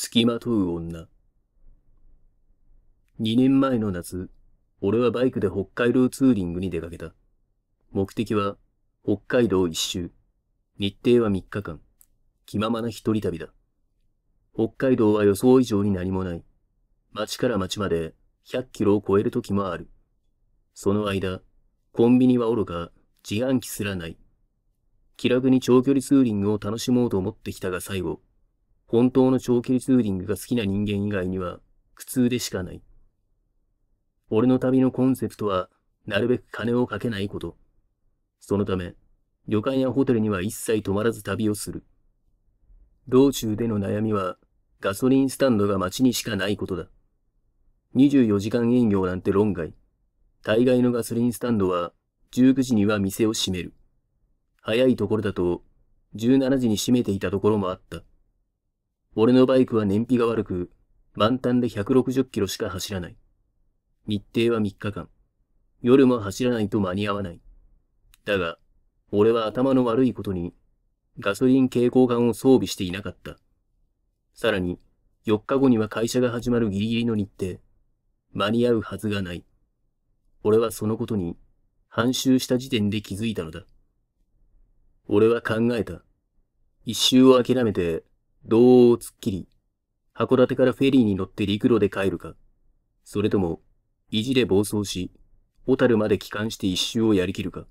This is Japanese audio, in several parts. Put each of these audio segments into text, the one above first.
付きまとう女。2年前の夏、俺はバイクで北海道ツーリングに出かけた。目的は、北海道一周。日程は3日間。気ままな一人旅だ。北海道は予想以上に何もない。町から町まで100キロを超える時もある。その間、コンビニはおろか、自販機すらない。気楽に長距離ツーリングを楽しもうと思ってきたが最後、本当の長距離ツーリングが好きな人間以外には苦痛でしかない。俺の旅のコンセプトは、なるべく金をかけないこと。そのため、旅館やホテルには一切泊まらず旅をする。道中での悩みは、ガソリンスタンドが街にしかないことだ。24時間営業なんて論外。大概のガソリンスタンドは、19時には店を閉める。早いところだと、17時に閉めていたところもあった。俺のバイクは燃費が悪く、満タンで160キロしか走らない。日程は3日間。夜も走らないと間に合わない。だが、俺は頭の悪いことに、ガソリン蛍光管を装備していなかった。さらに、4日後には会社が始まるギリギリの日程。間に合うはずがない。俺はそのことに、半周した時点で気づいたのだ。俺は考えた。一周を諦めて、どうつっきり、函館からフェリーに乗って陸路で帰るか、それとも、意地で暴走し、小樽まで帰還して一周をやりきるか。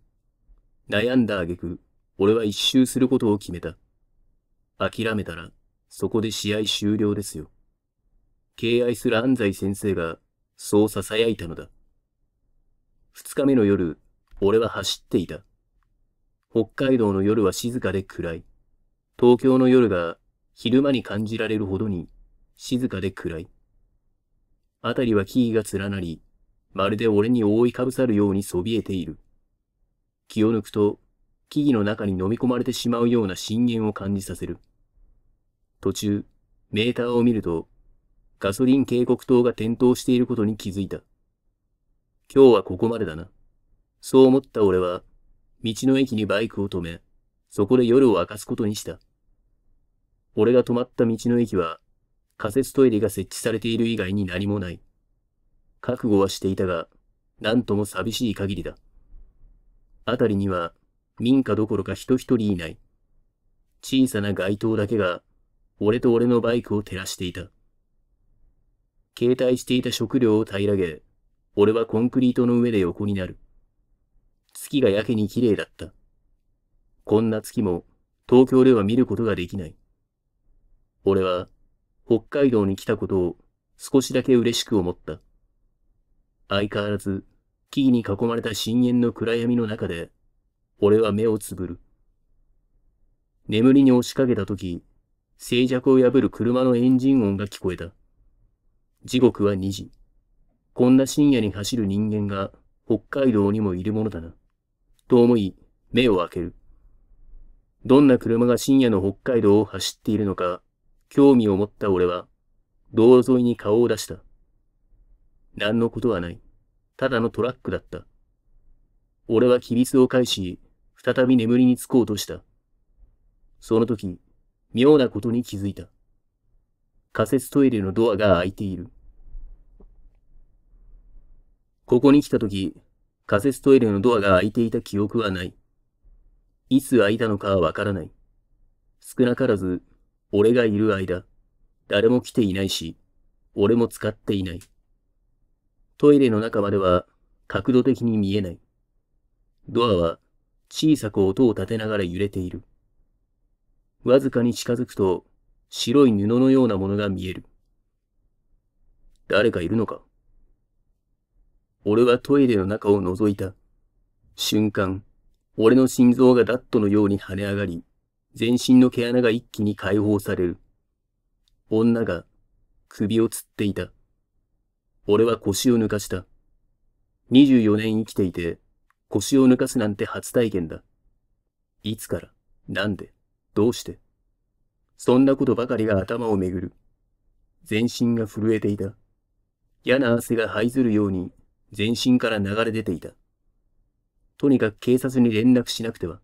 悩んだ挙句、俺は一周することを決めた。諦めたら、そこで試合終了ですよ。敬愛する安西先生が、そう囁いたのだ。二日目の夜、俺は走っていた。北海道の夜は静かで暗い。東京の夜が昼間に感じられるほどに静かで暗い。あたりは木々が連なり、まるで俺に覆いかぶさるようにそびえている。気を抜くと、木々の中に飲み込まれてしまうような震源を感じさせる。途中、メーターを見ると、ガソリン警告灯が点灯していることに気づいた。今日はここまでだな。そう思った俺は、道の駅にバイクを止め、そこで夜を明かすことにした。俺が止まった道の駅は、仮設トイレが設置されている以外に何もない。覚悟はしていたが、なんとも寂しい限りだ。辺りには、民家どころか人一人いない。小さな街灯だけが、俺と俺のバイクを照らしていた。携帯していた食料を平らげ、俺はコンクリートの上で横になる。月がやけに綺麗だった。こんな月も東京では見ることができない。俺は北海道に来たことを少しだけ嬉しく思った。相変わらず木々に囲まれた深淵の暗闇の中で、俺は目をつぶる。眠りに押しかけた時、静寂を破る車のエンジン音が聞こえた。時刻は2時。こんな深夜に走る人間が北海道にもいるものだな。と思い、目を開ける。どんな車が深夜の北海道を走っているのか興味を持った俺は、道沿いに顔を出した。何のことはない。ただのトラックだった。俺はきびを返し、再び眠りにつこうとした。その時、妙なことに気づいた。仮設トイレのドアが開いている。ここに来た時、仮設トイレのドアが開いていた記憶はない。いつ開いたのかはわからない。少なからず俺がいる間、誰も来ていないし、俺も使っていない。トイレの中までは角度的に見えない。ドアは小さく音を立てながら揺れている。わずかに近づくと白い布のようなものが見える。誰かいるのか俺はトイレの中を覗いた。瞬間、俺の心臓がダットのように跳ね上がり、全身の毛穴が一気に解放される。女が首を吊っていた。俺は腰を抜かした。24年生きていて腰を抜かすなんて初体験だ。いつから、なんで、どうして。そんなことばかりが頭をめぐる。全身が震えていた。嫌な汗が這いずるように全身から流れ出ていた。とにかく警察に連絡しなくては。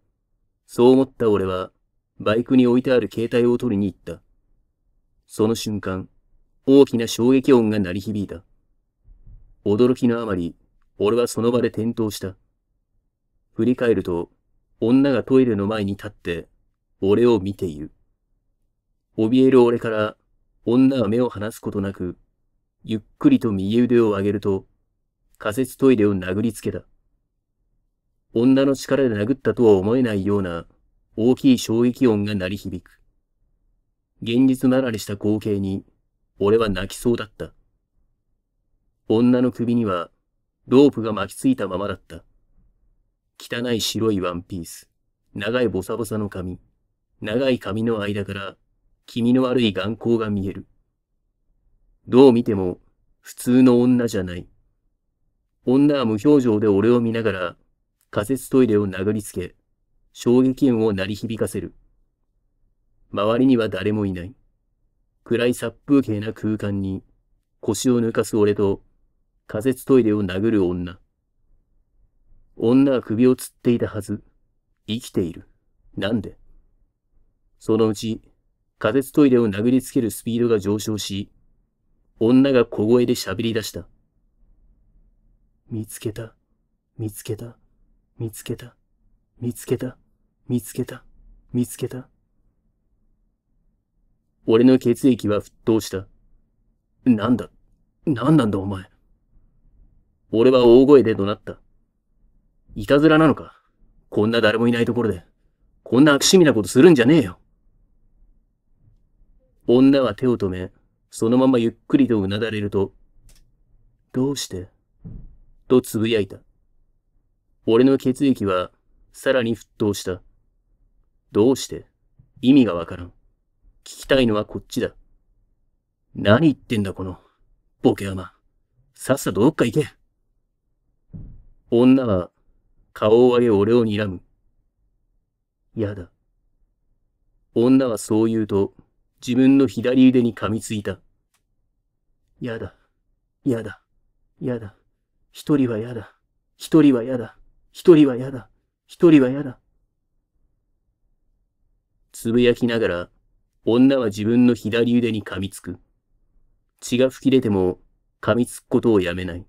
そう思った俺はバイクに置いてある携帯を取りに行った。その瞬間、大きな衝撃音が鳴り響いた。驚きのあまり、俺はその場で転倒した。振り返ると、女がトイレの前に立って、俺を見ている。怯える俺から、女は目を離すことなく、ゆっくりと右腕を上げると、仮設トイレを殴りつけた。女の力で殴ったとは思えないような大きい衝撃音が鳴り響く。現実なられした光景に、俺は泣きそうだった。女の首には、ロープが巻きついたままだった。汚い白いワンピース、長いボサボサの髪、長い髪の間から、気味の悪い眼光が見える。どう見ても、普通の女じゃない。女は無表情で俺を見ながら、仮設トイレを殴りつけ、衝撃音を鳴り響かせる。周りには誰もいない。暗い殺風景な空間に腰を抜かす俺と仮設トイレを殴る女。女は首を吊っていたはず。生きている。なんでそのうち仮設トイレを殴りつけるスピードが上昇し、女が小声で喋り出した。見つけた、見つけた、見つけた、見つけた。見つけた、見つけた。俺の血液は沸騰した。なんだ、なんなんだお前。俺は大声で怒鳴った。いたずらなのかこんな誰もいないところで、こんな悪趣味なことするんじゃねえよ。女は手を止め、そのままゆっくりとうなだれると、どうしてと呟いた。俺の血液はさらに沸騰した。どうして意味がわからん。聞きたいのはこっちだ。何言ってんだこの、ボケ山。さっさとどっか行け。女は、顔を上げ俺を睨む。やだ。女はそう言うと、自分の左腕に噛みついた。やだ。やだ。やだ。一人はやだ。一人はやだ。一人はやだ。一人はやだ。つぶやきながら、女は自分の左腕に噛みつく。血が吹き出ても噛みつくことをやめない。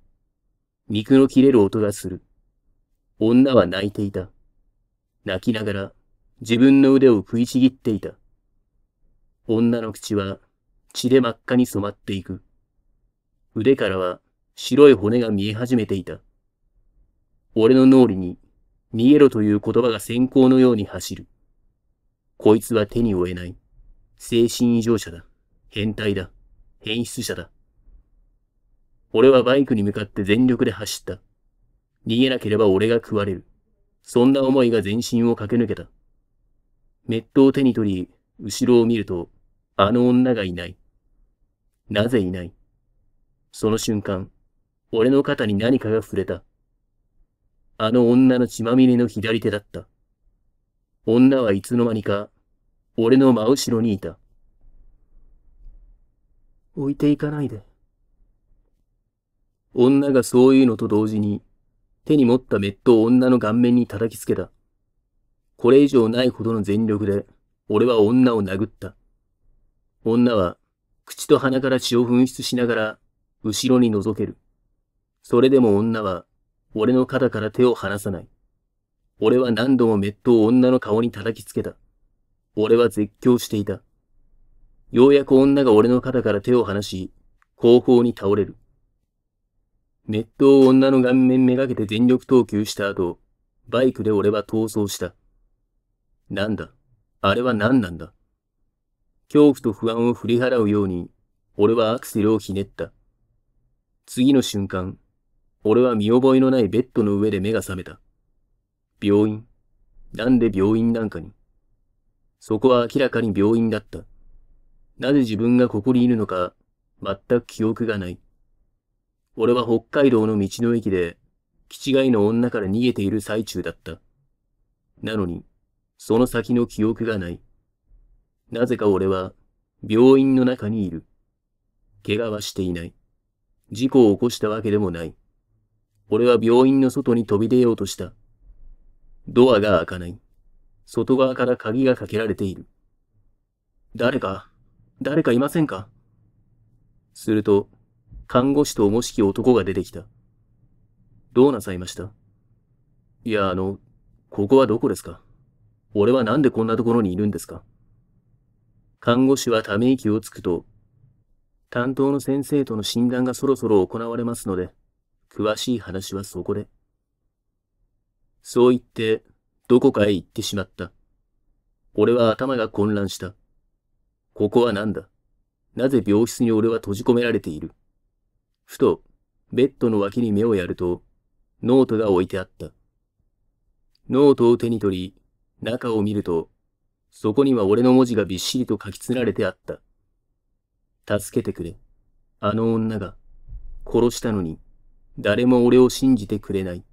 肉の切れる音がする。女は泣いていた。泣きながら自分の腕を食いちぎっていた。女の口は血で真っ赤に染まっていく。腕からは白い骨が見え始めていた。俺の脳裏に逃げろという言葉が閃光のように走る。こいつは手に負えない。精神異常者だ。変態だ。変質者だ。俺はバイクに向かって全力で走った。逃げなければ俺が食われる。そんな思いが全身を駆け抜けた。メットを手に取り、後ろを見ると、あの女がいない。なぜいないその瞬間、俺の肩に何かが触れた。あの女の血まみれの左手だった。女はいつの間にか俺の真後ろにいた。置いていかないで。女がそういうのと同時に、手に持ったメットを女の顔面に叩きつけた。これ以上ないほどの全力で、俺は女を殴った。女は、口と鼻から血を噴出しながら、後ろに覗ける。それでも女は、俺の肩から手を離さない。俺は何度もメットを女の顔に叩きつけた。俺は絶叫していた。ようやく女が俺の肩から手を離し、後方に倒れる。熱湯を女の顔面めがけて全力投球した後、バイクで俺は逃走した。なんだあれは何なんだ恐怖と不安を振り払うように、俺はアクセルをひねった。次の瞬間、俺は見覚えのないベッドの上で目が覚めた。病院。なんで病院なんかに。そこは明らかに病院だった。なぜ自分がここにいるのか、全く記憶がない。俺は北海道の道の駅で、基地外の女から逃げている最中だった。なのに、その先の記憶がない。なぜか俺は、病院の中にいる。怪我はしていない。事故を起こしたわけでもない。俺は病院の外に飛び出ようとした。ドアが開かない。外側から鍵がかけられている。誰か、誰かいませんかすると、看護師とおもしき男が出てきた。どうなさいましたいや、あの、ここはどこですか俺はなんでこんなところにいるんですか看護師はため息をつくと、担当の先生との診断がそろそろ行われますので、詳しい話はそこで。そう言って、どこかへ行ってしまった。俺は頭が混乱した。ここは何だなぜ病室に俺は閉じ込められているふと、ベッドの脇に目をやると、ノートが置いてあった。ノートを手に取り、中を見ると、そこには俺の文字がびっしりと書き連られてあった。助けてくれ。あの女が、殺したのに、誰も俺を信じてくれない。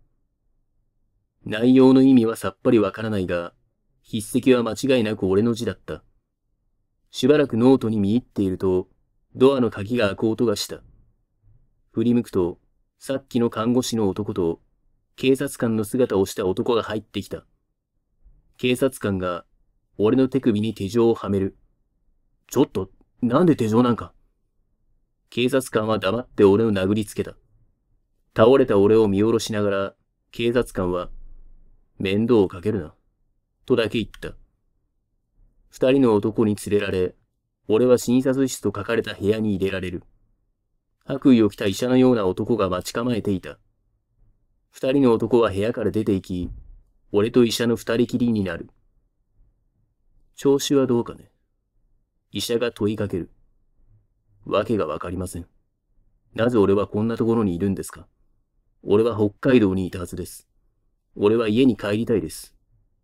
内容の意味はさっぱりわからないが、筆跡は間違いなく俺の字だった。しばらくノートに見入っていると、ドアの鍵が開く音がした。振り向くと、さっきの看護師の男と、警察官の姿をした男が入ってきた。警察官が、俺の手首に手錠をはめる。ちょっと、なんで手錠なんか。警察官は黙って俺を殴りつけた。倒れた俺を見下ろしながら、警察官は、面倒をかけるな。とだけ言った。二人の男に連れられ、俺は診察室と書かれた部屋に入れられる。白衣を着た医者のような男が待ち構えていた。二人の男は部屋から出て行き、俺と医者の二人きりになる。調子はどうかね医者が問いかける。わけがわかりません。なぜ俺はこんなところにいるんですか俺は北海道にいたはずです。俺は家に帰りたいです。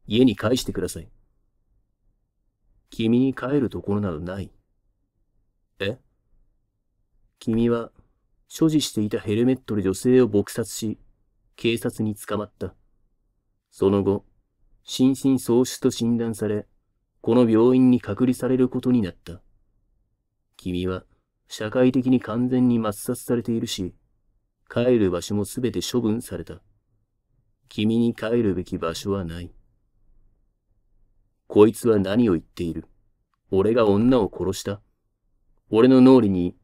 家に帰してください。君に帰るところなどない。え君は、所持していたヘルメットで女性を撲殺し、警察に捕まった。その後、心神喪失と診断され、この病院に隔離されることになった。君は、社会的に完全に抹殺されているし、帰る場所もすべて処分された。君に帰るべき場所はない。こいつは何を言っている。俺が女を殺した。俺の脳裏に、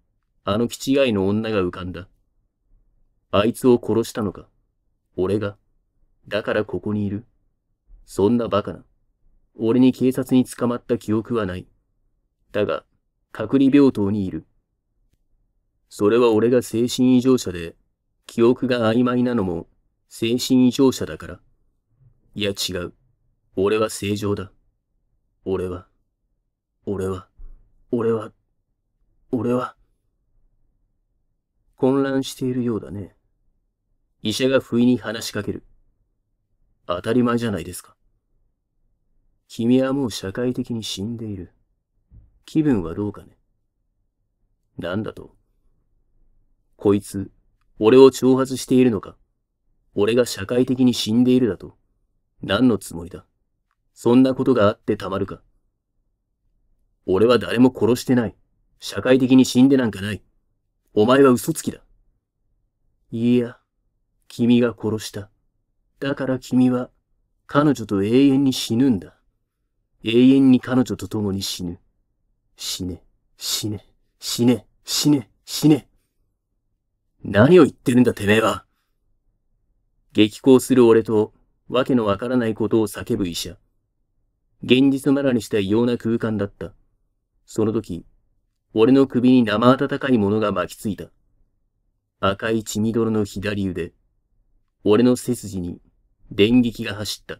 あの気違いの女が浮かんだ。あいつを殺したのか。俺が。だからここにいる。そんな馬鹿な。俺に警察に捕まった記憶はない。だが、隔離病棟にいる。それは俺が精神異常者で、記憶が曖昧なのも精神異常者だからいや違う。俺は正常だ。俺は、俺は、俺は、俺は。混乱しているようだね。医者が不意に話しかける。当たり前じゃないですか。君はもう社会的に死んでいる。気分はどうかね。なんだとこいつ、俺を挑発しているのか俺が社会的に死んでいるだと。何のつもりだ。そんなことがあってたまるか。俺は誰も殺してない。社会的に死んでなんかない。お前は嘘つきだ。いや、君が殺した。だから君は、彼女と永遠に死ぬんだ。永遠に彼女と共に死ぬ。死ね、死ね、死ね、死ね、死ね。何を言ってるんだてめえは。激高する俺と、わけのわからないことを叫ぶ医者。現実ならにした異様な空間だった。その時、俺の首に生温かいものが巻きついた。赤い血みどろの左腕。俺の背筋に電撃が走った。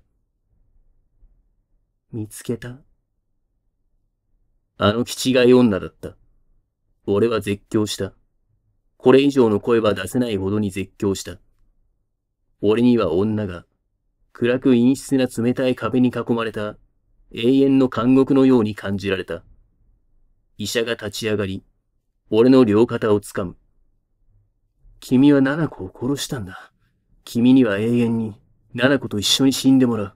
見つけた。あの気違い女だった。俺は絶叫した。これ以上の声は出せないほどに絶叫した。俺には女が、暗く陰湿な冷たい壁に囲まれた永遠の監獄のように感じられた。医者が立ち上がり、俺の両肩を掴む。君は七子を殺したんだ。君には永遠に七子と一緒に死んでもらう。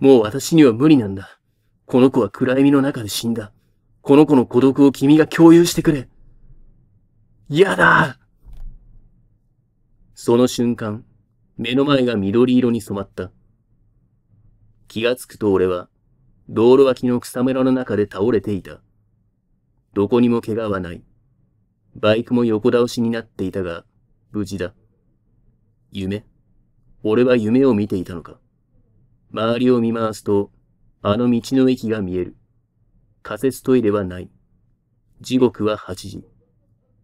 もう私には無理なんだ。この子は暗闇の中で死んだ。この子の孤独を君が共有してくれ。嫌だその瞬間、目の前が緑色に染まった。気がつくと俺は、道路脇の草むらの中で倒れていた。どこにも怪我はない。バイクも横倒しになっていたが、無事だ。夢俺は夢を見ていたのか。周りを見回すと、あの道の駅が見える。仮設トイレはない。時刻は8時。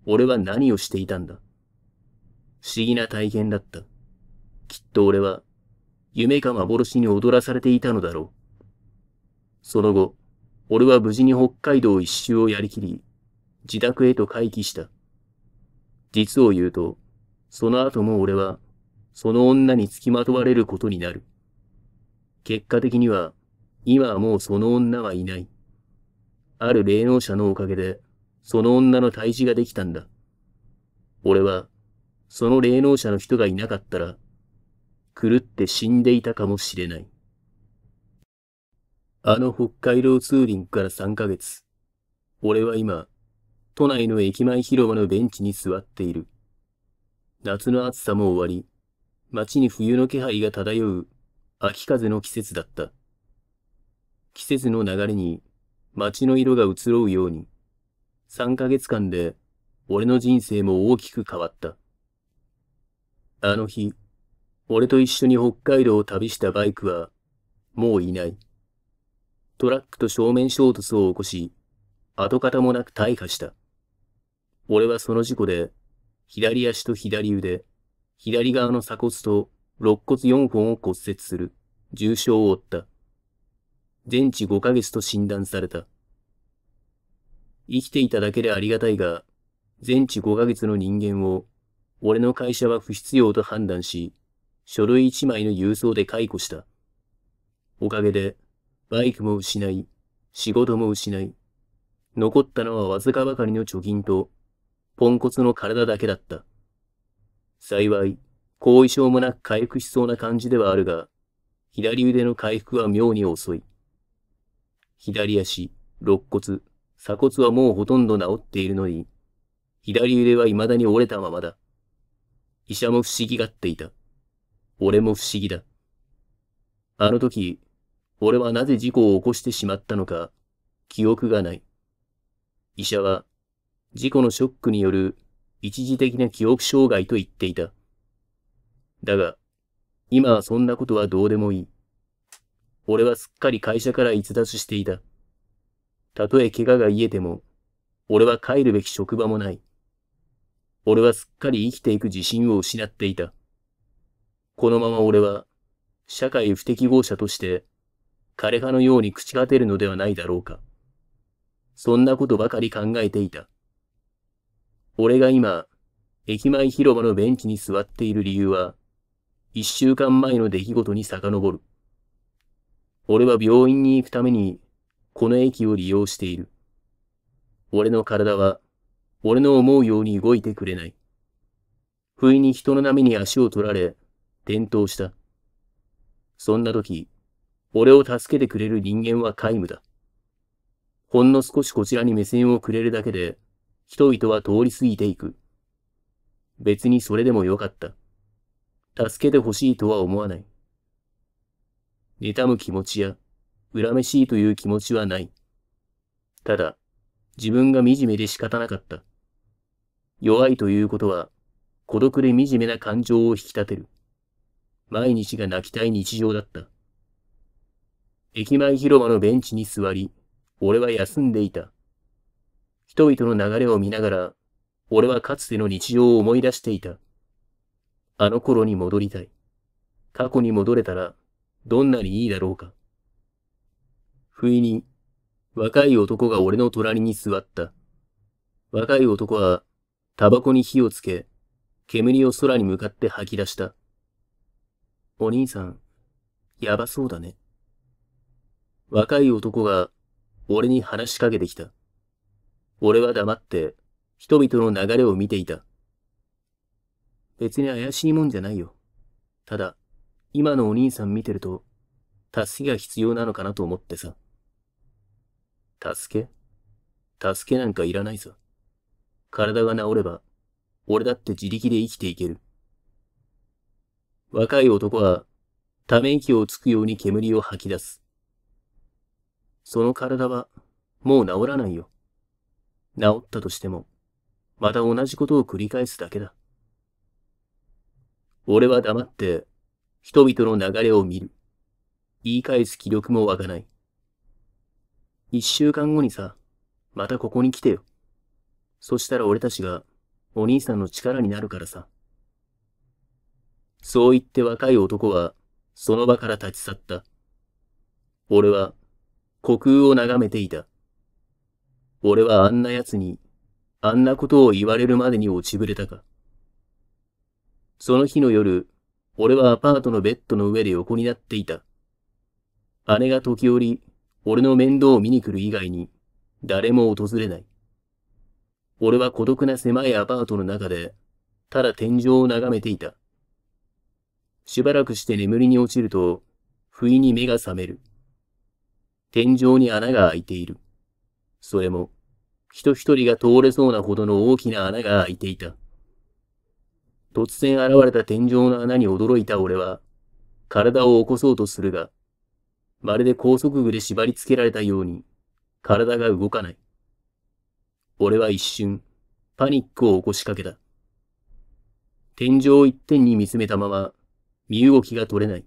俺は何をしていたんだ。不思議な体験だった。きっと俺は、夢か幻に踊らされていたのだろう。その後、俺は無事に北海道一周をやりきり、自宅へと回帰した。実を言うと、その後も俺は、その女に付きまとわれることになる。結果的には、今はもうその女はいない。ある霊能者のおかげで、その女の退治ができたんだ。俺は、その霊能者の人がいなかったら、狂って死んでいたかもしれない。あの北海道ツーリングから3ヶ月、俺は今、都内の駅前広場のベンチに座っている。夏の暑さも終わり、街に冬の気配が漂う秋風の季節だった。季節の流れに街の色が移ろうように、3ヶ月間で俺の人生も大きく変わった。あの日、俺と一緒に北海道を旅したバイクは、もういない。トラックと正面衝突を起こし、跡形もなく大破した。俺はその事故で、左足と左腕、左側の鎖骨と肋骨4本を骨折する、重傷を負った。全治5ヶ月と診断された。生きていただけでありがたいが、全治5ヶ月の人間を、俺の会社は不必要と判断し、書類一枚の郵送で解雇した。おかげで、バイクも失い、仕事も失い、残ったのはわずかばかりの貯金と、ポンコツの体だけだった。幸い、後遺症もなく回復しそうな感じではあるが、左腕の回復は妙に遅い。左足、肋骨、鎖骨はもうほとんど治っているのに、左腕は未だに折れたままだ。医者も不思議がっていた。俺も不思議だ。あの時、俺はなぜ事故を起こしてしまったのか、記憶がない。医者は、事故のショックによる一時的な記憶障害と言っていた。だが、今はそんなことはどうでもいい。俺はすっかり会社から逸脱していた。たとえ怪我が癒えても、俺は帰るべき職場もない。俺はすっかり生きていく自信を失っていた。このまま俺は、社会不適合者として、枯葉のように朽ち果てるのではないだろうか。そんなことばかり考えていた。俺が今、駅前広場のベンチに座っている理由は、一週間前の出来事に遡る。俺は病院に行くために、この駅を利用している。俺の体は、俺の思うように動いてくれない。不意に人の波に足を取られ、転倒した。そんな時、俺を助けてくれる人間は皆無だ。ほんの少しこちらに目線をくれるだけで、人々は通り過ぎていく。別にそれでもよかった。助けてほしいとは思わない。妬む気持ちや、恨めしいという気持ちはない。ただ、自分が惨めで仕方なかった。弱いということは、孤独で惨めな感情を引き立てる。毎日が泣きたい日常だった。駅前広場のベンチに座り、俺は休んでいた。人々の流れを見ながら、俺はかつての日常を思い出していた。あの頃に戻りたい。過去に戻れたら、どんなにいいだろうか。不意に、若い男が俺の隣に座った。若い男は、タバコに火をつけ、煙を空に向かって吐き出した。お兄さん、やばそうだね。若い男が俺に話しかけてきた。俺は黙って人々の流れを見ていた。別に怪しいもんじゃないよ。ただ、今のお兄さん見てると、助けが必要なのかなと思ってさ。助け助けなんかいらないさ。体が治れば、俺だって自力で生きていける。若い男は、ため息をつくように煙を吐き出す。その体は、もう治らないよ。治ったとしても、また同じことを繰り返すだけだ。俺は黙って、人々の流れを見る。言い返す気力も湧かない。一週間後にさ、またここに来てよ。そしたら俺たちが、お兄さんの力になるからさ。そう言って若い男は、その場から立ち去った。俺は、虚空を眺めていた。俺はあんな奴に、あんなことを言われるまでに落ちぶれたか。その日の夜、俺はアパートのベッドの上で横になっていた。姉が時折、俺の面倒を見に来る以外に、誰も訪れない。俺は孤独な狭いアパートの中で、ただ天井を眺めていた。しばらくして眠りに落ちると、不意に目が覚める。天井に穴が開いている。それも、人一人が通れそうなほどの大きな穴が開いていた。突然現れた天井の穴に驚いた俺は、体を起こそうとするが、まるで高速具で縛り付けられたように、体が動かない。俺は一瞬、パニックを起こしかけた。天井を一点に見つめたまま、身動きが取れない。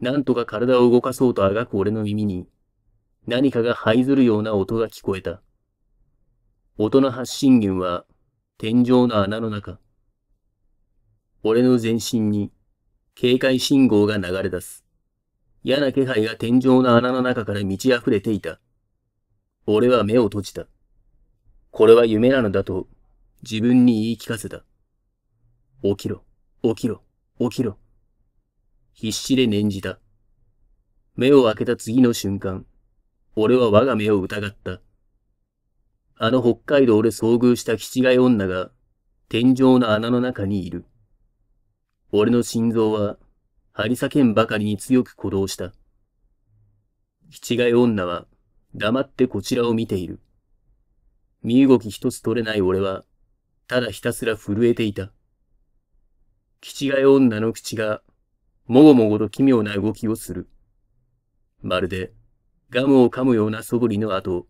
なんとか体を動かそうとあがく俺の耳に、何かが這いずるような音が聞こえた。音の発信源は、天井の穴の中。俺の全身に、警戒信号が流れ出す。嫌な気配が天井の穴の中から満ち溢れていた。俺は目を閉じた。これは夢なのだと、自分に言い聞かせた。起きろ、起きろ。起きろ。必死で念じた。目を開けた次の瞬間、俺は我が目を疑った。あの北海道で遭遇した気違い女が天井の穴の中にいる。俺の心臓は張り裂けんばかりに強く鼓動した。気違い女は黙ってこちらを見ている。身動き一つ取れない俺は、ただひたすら震えていた。気違い女の口が、もごもごと奇妙な動きをする。まるで、ガムを噛むような素振りの後、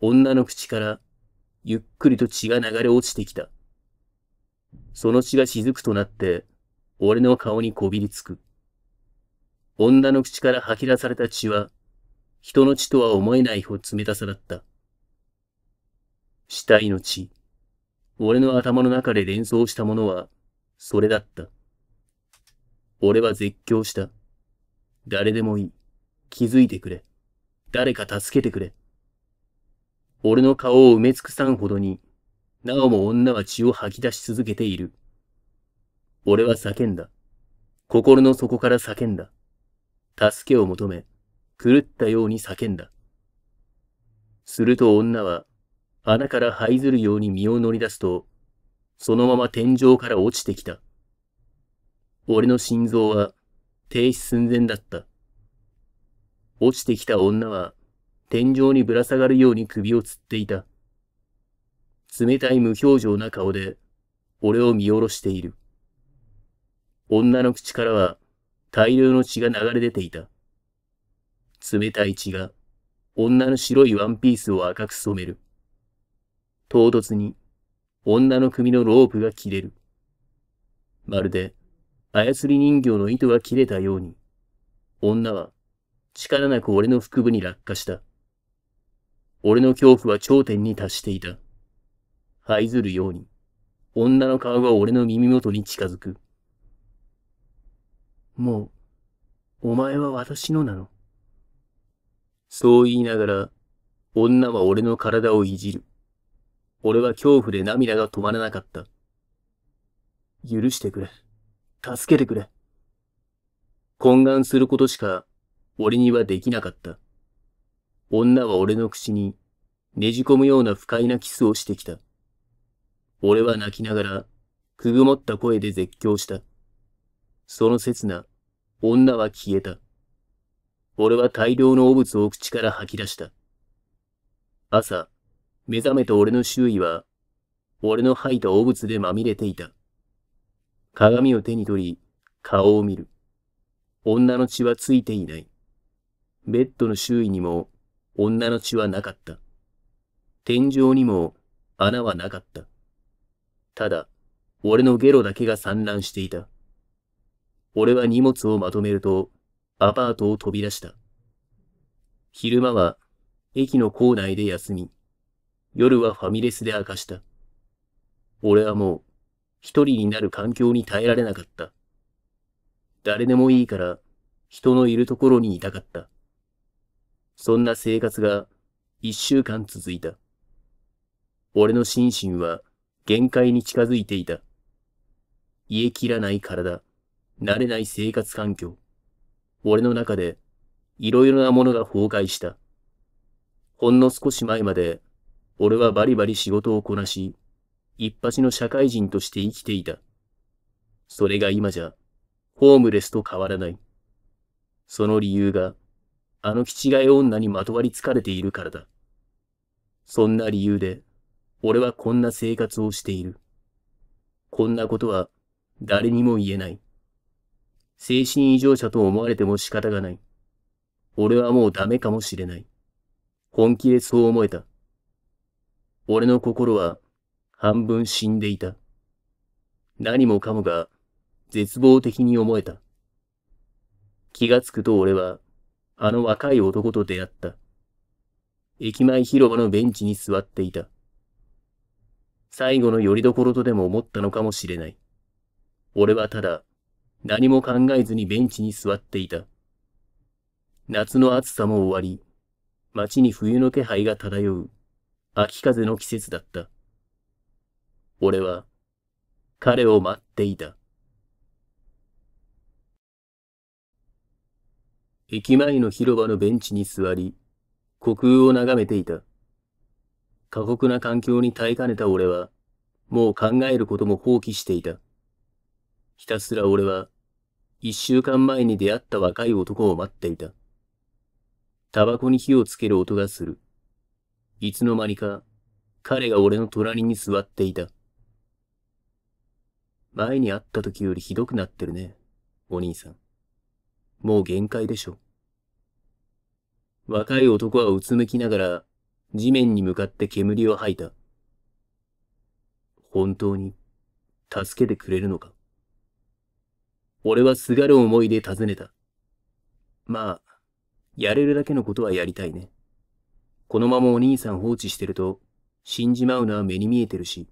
女の口から、ゆっくりと血が流れ落ちてきた。その血が雫となって、俺の顔にこびりつく。女の口から吐き出された血は、人の血とは思えないほど冷たさだった。死体の血。俺の頭の中で連想したものは、それだった。俺は絶叫した。誰でもいい。気づいてくれ。誰か助けてくれ。俺の顔を埋め尽くさんほどに、なおも女は血を吐き出し続けている。俺は叫んだ。心の底から叫んだ。助けを求め、狂ったように叫んだ。すると女は、穴から這いずるように身を乗り出すと、そのまま天井から落ちてきた。俺の心臓は停止寸前だった。落ちてきた女は天井にぶら下がるように首をつっていた。冷たい無表情な顔で俺を見下ろしている。女の口からは大量の血が流れ出ていた。冷たい血が女の白いワンピースを赤く染める。唐突に女の首のロープが切れる。まるで、操り人形の糸が切れたように、女は、力なく俺の腹部に落下した。俺の恐怖は頂点に達していた。這いずるように、女の顔が俺の耳元に近づく。もう、お前は私のなの。そう言いながら、女は俺の体をいじる。俺は恐怖で涙が止まらなかった。許してくれ。助けてくれ。懇願することしか俺にはできなかった。女は俺の口にねじ込むような不快なキスをしてきた。俺は泣きながらくぐもった声で絶叫した。その刹那、女は消えた。俺は大量の汚物を口から吐き出した。朝、目覚めた俺の周囲は、俺の吐いた汚物でまみれていた。鏡を手に取り、顔を見る。女の血はついていない。ベッドの周囲にも女の血はなかった。天井にも穴はなかった。ただ、俺のゲロだけが散乱していた。俺は荷物をまとめると、アパートを飛び出した。昼間は、駅の構内で休み、夜はファミレスで明かした。俺はもう、一人になる環境に耐えられなかった。誰でもいいから、人のいるところにいたかった。そんな生活が、一週間続いた。俺の心身は、限界に近づいていた。家切らない体、慣れない生活環境。俺の中で、いろいろなものが崩壊した。ほんの少し前まで俺はバリバリ仕事をこなし、一発の社会人として生きていた。それが今じゃ、ホームレスと変わらない。その理由が、あの気違い女にまとわりつかれているからだ。そんな理由で、俺はこんな生活をしている。こんなことは、誰にも言えない。精神異常者と思われても仕方がない。俺はもうダメかもしれない。本気でそう思えた。俺の心は半分死んでいた。何もかもが絶望的に思えた。気がつくと俺は、あの若い男と出会った。駅前広場のベンチに座っていた。最後の拠り所とでも思ったのかもしれない。俺はただ、何も考えずにベンチに座っていた。夏の暑さも終わり、街に冬の気配が漂う。秋風の季節だった。俺は彼を待っていた。駅前の広場のベンチに座り、虚空を眺めていた。過酷な環境に耐えかねた俺は、もう考えることも放棄していた。ひたすら俺は、一週間前に出会った若い男を待っていた。タバコに火をつける音がする。いつの間にか彼が俺の隣に座っていた。前に会った時よりひどくなってるね、お兄さん。もう限界でしょ。若い男はうつむきながら地面に向かって煙を吐いた。本当に助けてくれるのか俺はすがる思いで尋ねた。まあ、やれるだけのことはやりたいね。このままお兄さん放置してると、死んじまうのは目に見えてるし、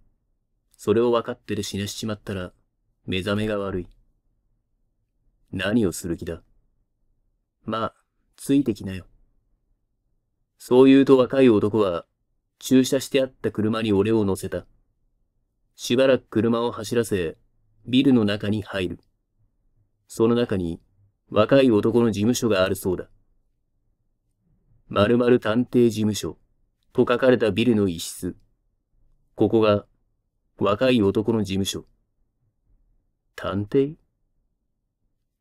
それを分かってで死なしちまったら、目覚めが悪い。何をする気だまあ、ついてきなよ。そう言うと若い男は、駐車してあった車に俺を乗せた。しばらく車を走らせ、ビルの中に入る。その中に、若い男の事務所があるそうだ。〇〇探偵事務所と書かれたビルの一室。ここが若い男の事務所。探偵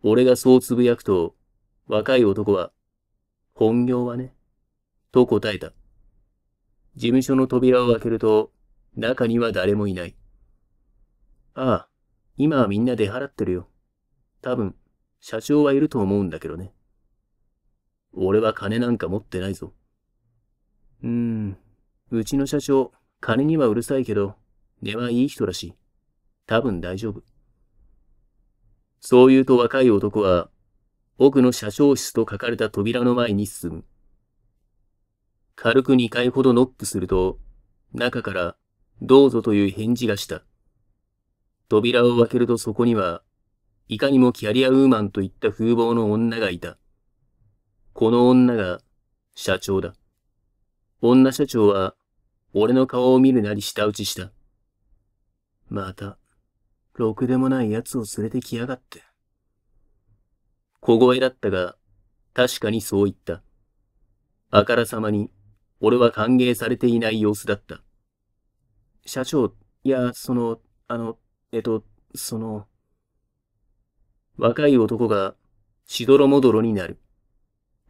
俺がそうつぶやくと、若い男は、本業はね、と答えた。事務所の扉を開けると、中には誰もいない。ああ、今はみんな出払ってるよ。多分、社長はいると思うんだけどね。俺は金なんか持ってないぞ。うーん。うちの社長、金にはうるさいけど、根はいい人らしい。多分大丈夫。そう言うと若い男は、奥の社長室と書かれた扉の前に進む。軽く2回ほどノックすると、中から、どうぞという返事がした。扉を開けるとそこには、いかにもキャリアウーマンといった風貌の女がいた。この女が社長だ。女社長は俺の顔を見るなり舌打ちした。また、ろくでもない奴を連れてきやがって。小声だったが、確かにそう言った。あからさまに、俺は歓迎されていない様子だった。社長、いや、その、あの、えっと、その、若い男が、しどろもどろになる。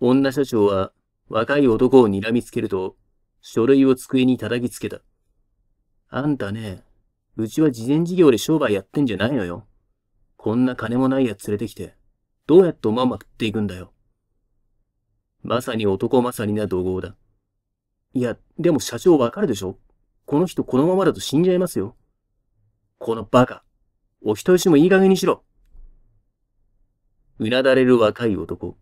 女社長は若い男を睨みつけると、書類を机に叩きつけた。あんたね、うちは事前事業で商売やってんじゃないのよ。こんな金もない奴連れてきて、どうやっておまんま食っていくんだよ。まさに男まさにな怒号だ。いや、でも社長わかるでしょこの人このままだと死んじゃいますよ。このバカ、お人よしもいい加減にしろ。うなだれる若い男。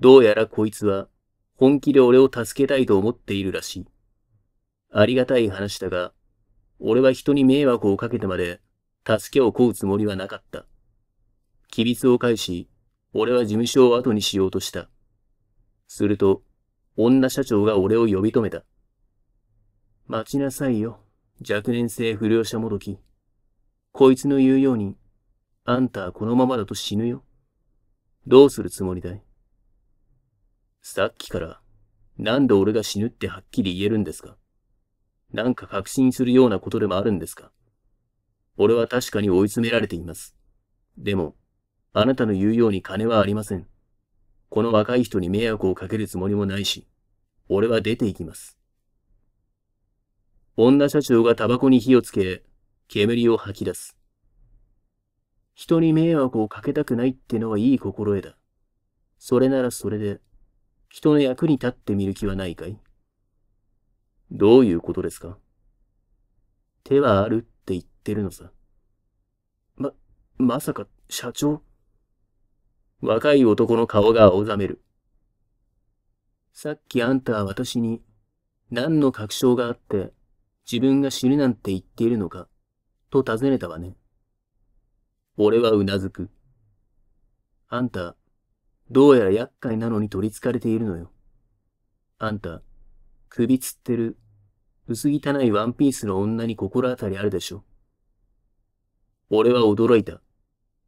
どうやらこいつは本気で俺を助けたいと思っているらしい。ありがたい話だが、俺は人に迷惑をかけてまで助けを請うつもりはなかった。機密を返し、俺は事務所を後にしようとした。すると、女社長が俺を呼び止めた。待ちなさいよ、若年性不良者もどき。こいつの言うように、あんたはこのままだと死ぬよ。どうするつもりだいさっきから、なんで俺が死ぬってはっきり言えるんですかなんか確信するようなことでもあるんですか俺は確かに追い詰められています。でも、あなたの言うように金はありません。この若い人に迷惑をかけるつもりもないし、俺は出て行きます。女社長がタバコに火をつけ、煙を吐き出す。人に迷惑をかけたくないってのはいい心得だ。それならそれで、人の役に立ってみる気はないかいどういうことですか手はあるって言ってるのさ。ま、まさか、社長若い男の顔が青ざめる。さっきあんたは私に何の確証があって自分が死ぬなんて言っているのかと尋ねたわね。俺はうなずく。あんた、どうやら厄介なのに取り憑かれているのよ。あんた、首つってる、薄汚いワンピースの女に心当たりあるでしょ。俺は驚いた。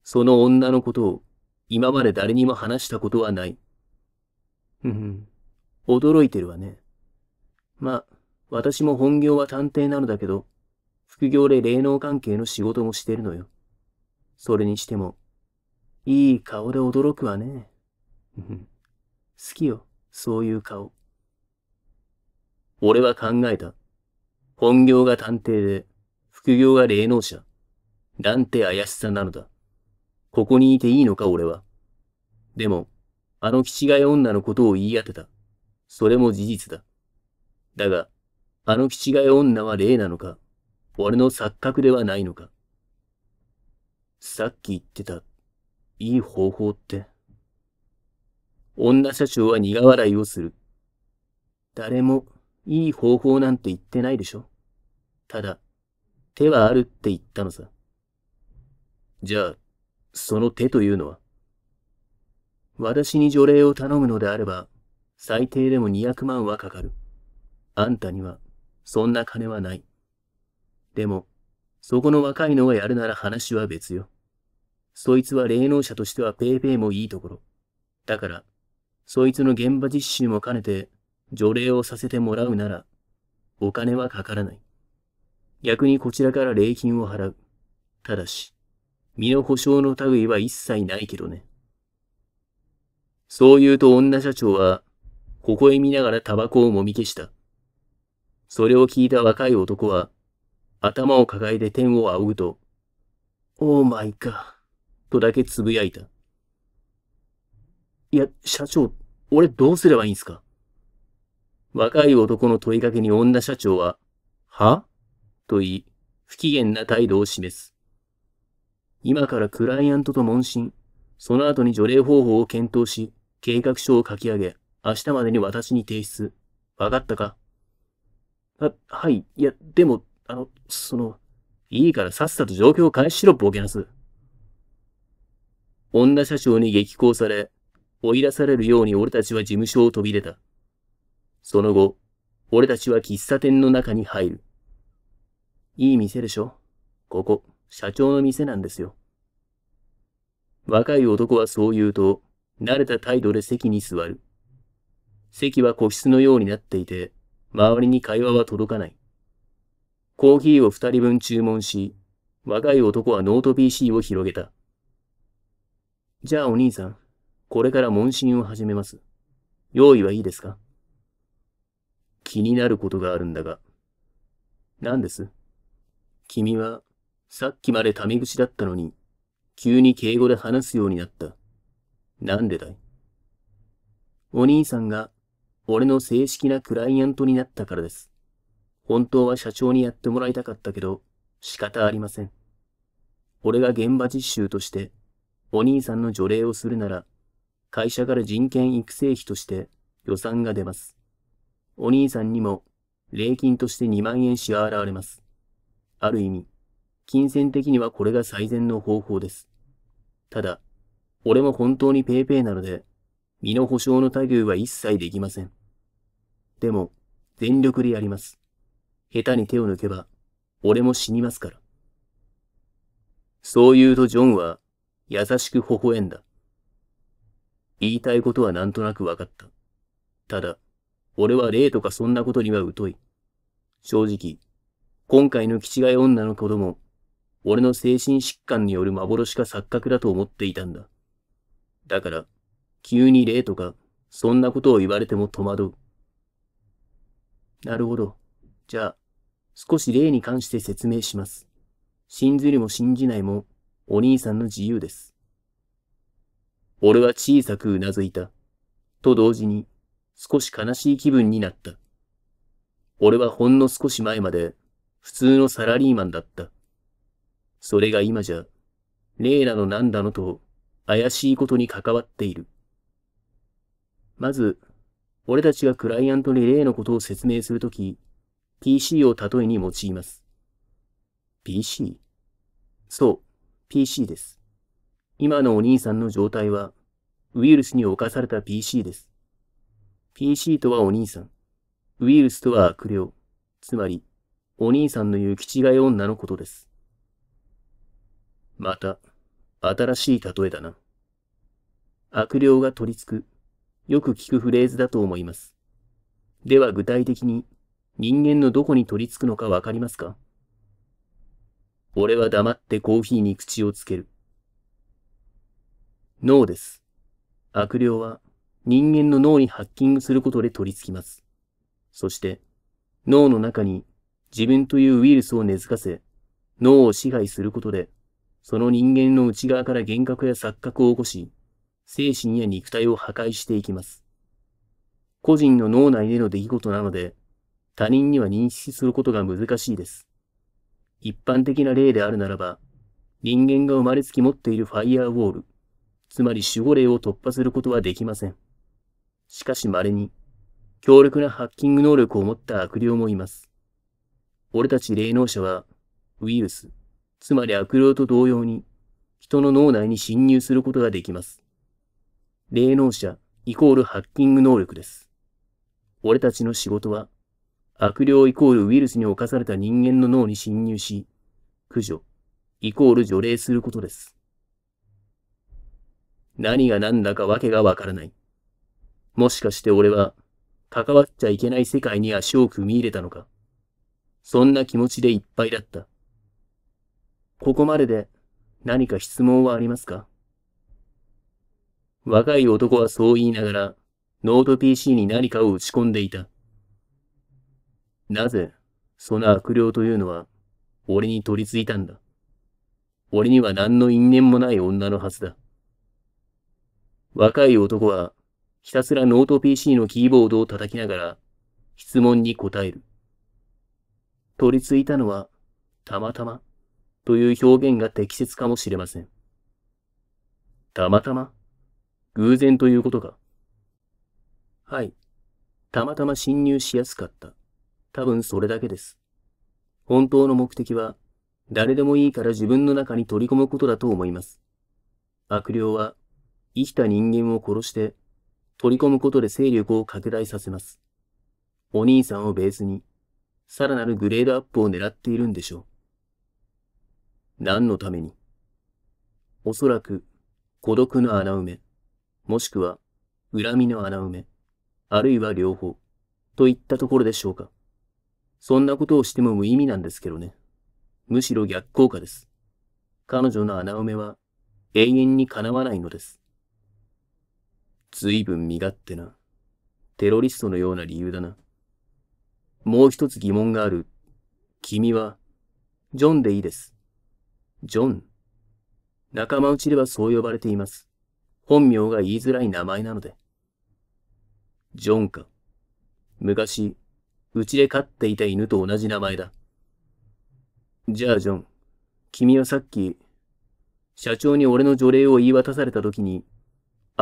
その女のことを、今まで誰にも話したことはない。ふん、驚いてるわね。まあ、私も本業は探偵なのだけど、副業で霊能関係の仕事もしてるのよ。それにしても、いい顔で驚くわね。好きよ、そういう顔。俺は考えた。本業が探偵で、副業が霊能者。なんて怪しさなのだ。ここにいていいのか、俺は。でも、あの気違い女のことを言い当てた。それも事実だ。だが、あの気違い女は霊なのか、俺の錯覚ではないのか。さっき言ってた、いい方法って。女社長は苦笑いをする。誰もいい方法なんて言ってないでしょ。ただ、手はあるって言ったのさ。じゃあ、その手というのは私に除霊を頼むのであれば、最低でも200万はかかる。あんたには、そんな金はない。でも、そこの若いのがやるなら話は別よ。そいつは霊能者としてはペーペーもいいところ。だから、そいつの現場実習も兼ねて除霊をさせてもらうなら、お金はかからない。逆にこちらから礼金を払う。ただし、身の保証の類は一切ないけどね。そう言うと女社長は、微笑みながらタバコをもみ消した。それを聞いた若い男は、頭を抱えて天を仰ぐと、オーマイカ、とだけつぶやいた。いや、社長、俺どうすればいいんすか若い男の問いかけに女社長は、はと言い、不機嫌な態度を示す。今からクライアントと問診、その後に除霊方法を検討し、計画書を書き上げ、明日までに私に提出。わかったかは、はい。いや、でも、あの、その、いいからさっさと状況を開始しろ、ボケナス。女社長に激高され、追い出されるように俺たちは事務所を飛び出た。その後、俺たちは喫茶店の中に入る。いい店でしょここ、社長の店なんですよ。若い男はそう言うと、慣れた態度で席に座る。席は個室のようになっていて、周りに会話は届かない。コーヒーを二人分注文し、若い男はノート PC を広げた。じゃあお兄さん、これから問診を始めます。用意はいいですか気になることがあるんだが。何です君は、さっきまでタメ口だったのに、急に敬語で話すようになった。なんでだいお兄さんが、俺の正式なクライアントになったからです。本当は社長にやってもらいたかったけど、仕方ありません。俺が現場実習として、お兄さんの除霊をするなら、会社から人権育成費として予算が出ます。お兄さんにも礼金として2万円支払われます。ある意味、金銭的にはこれが最善の方法です。ただ、俺も本当に paypay なので、身の保証の多遇は一切できません。でも、全力でやります。下手に手を抜けば、俺も死にますから。そう言うとジョンは、優しく微笑んだ。言いたいことはなんとなく分かった。ただ、俺は霊とかそんなことには疎い。正直、今回の気違い女の子供、俺の精神疾患による幻か錯覚だと思っていたんだ。だから、急に霊とか、そんなことを言われても戸惑う。なるほど。じゃあ、少し霊に関して説明します。信ずるも信じないも、お兄さんの自由です。俺は小さくうなずいた。と同時に、少し悲しい気分になった。俺はほんの少し前まで、普通のサラリーマンだった。それが今じゃ、例なのなんだのと、怪しいことに関わっている。まず、俺たちがクライアントに例のことを説明するとき、PC を例えに用います。PC? そう、PC です。今のお兄さんの状態は、ウイルスに侵された PC です。PC とはお兄さん、ウイルスとは悪霊、つまり、お兄さんの言う気違い女のことです。また、新しい例えだな。悪霊が取り付く、よく聞くフレーズだと思います。では具体的に人間のどこに取り付くのかわかりますか俺は黙ってコーヒーに口をつける。脳です。悪霊は人間の脳にハッキングすることで取り付きます。そして脳の中に自分というウイルスを根付かせ、脳を支配することで、その人間の内側から幻覚や錯覚を起こし、精神や肉体を破壊していきます。個人の脳内での出来事なので、他人には認識することが難しいです。一般的な例であるならば、人間が生まれつき持っているファイアーウォール、つまり守護霊を突破することはできません。しかし稀に、強力なハッキング能力を持った悪霊もいます。俺たち霊能者は、ウイルス、つまり悪霊と同様に、人の脳内に侵入することができます。霊能者イコールハッキング能力です。俺たちの仕事は、悪霊イコールウイルスに侵された人間の脳に侵入し、駆除、イコール除霊することです。何が何だかわけがわからない。もしかして俺は、関わっちゃいけない世界に足を踏み入れたのか。そんな気持ちでいっぱいだった。ここまでで何か質問はありますか若い男はそう言いながら、ノート PC に何かを打ち込んでいた。なぜ、その悪霊というのは、俺に取り付いたんだ。俺には何の因縁もない女のはずだ。若い男は、ひたすらノート PC のキーボードを叩きながら、質問に答える。取り付いたのは、たまたま、という表現が適切かもしれません。たまたま偶然ということか。はい。たまたま侵入しやすかった。多分それだけです。本当の目的は、誰でもいいから自分の中に取り込むことだと思います。悪霊は、生きた人間を殺して、取り込むことで勢力を拡大させます。お兄さんをベースに、さらなるグレードアップを狙っているんでしょう。何のためにおそらく、孤独の穴埋め、もしくは、恨みの穴埋め、あるいは両方、といったところでしょうか。そんなことをしても無意味なんですけどね。むしろ逆効果です。彼女の穴埋めは永遠に叶わないのです。随分身勝手な、テロリストのような理由だな。もう一つ疑問がある。君は、ジョンでいいです。ジョン。仲間内ではそう呼ばれています。本名が言いづらい名前なので。ジョンか。昔、うちで飼っていた犬と同じ名前だ。じゃあ、ジョン。君はさっき、社長に俺の除霊を言い渡された時に、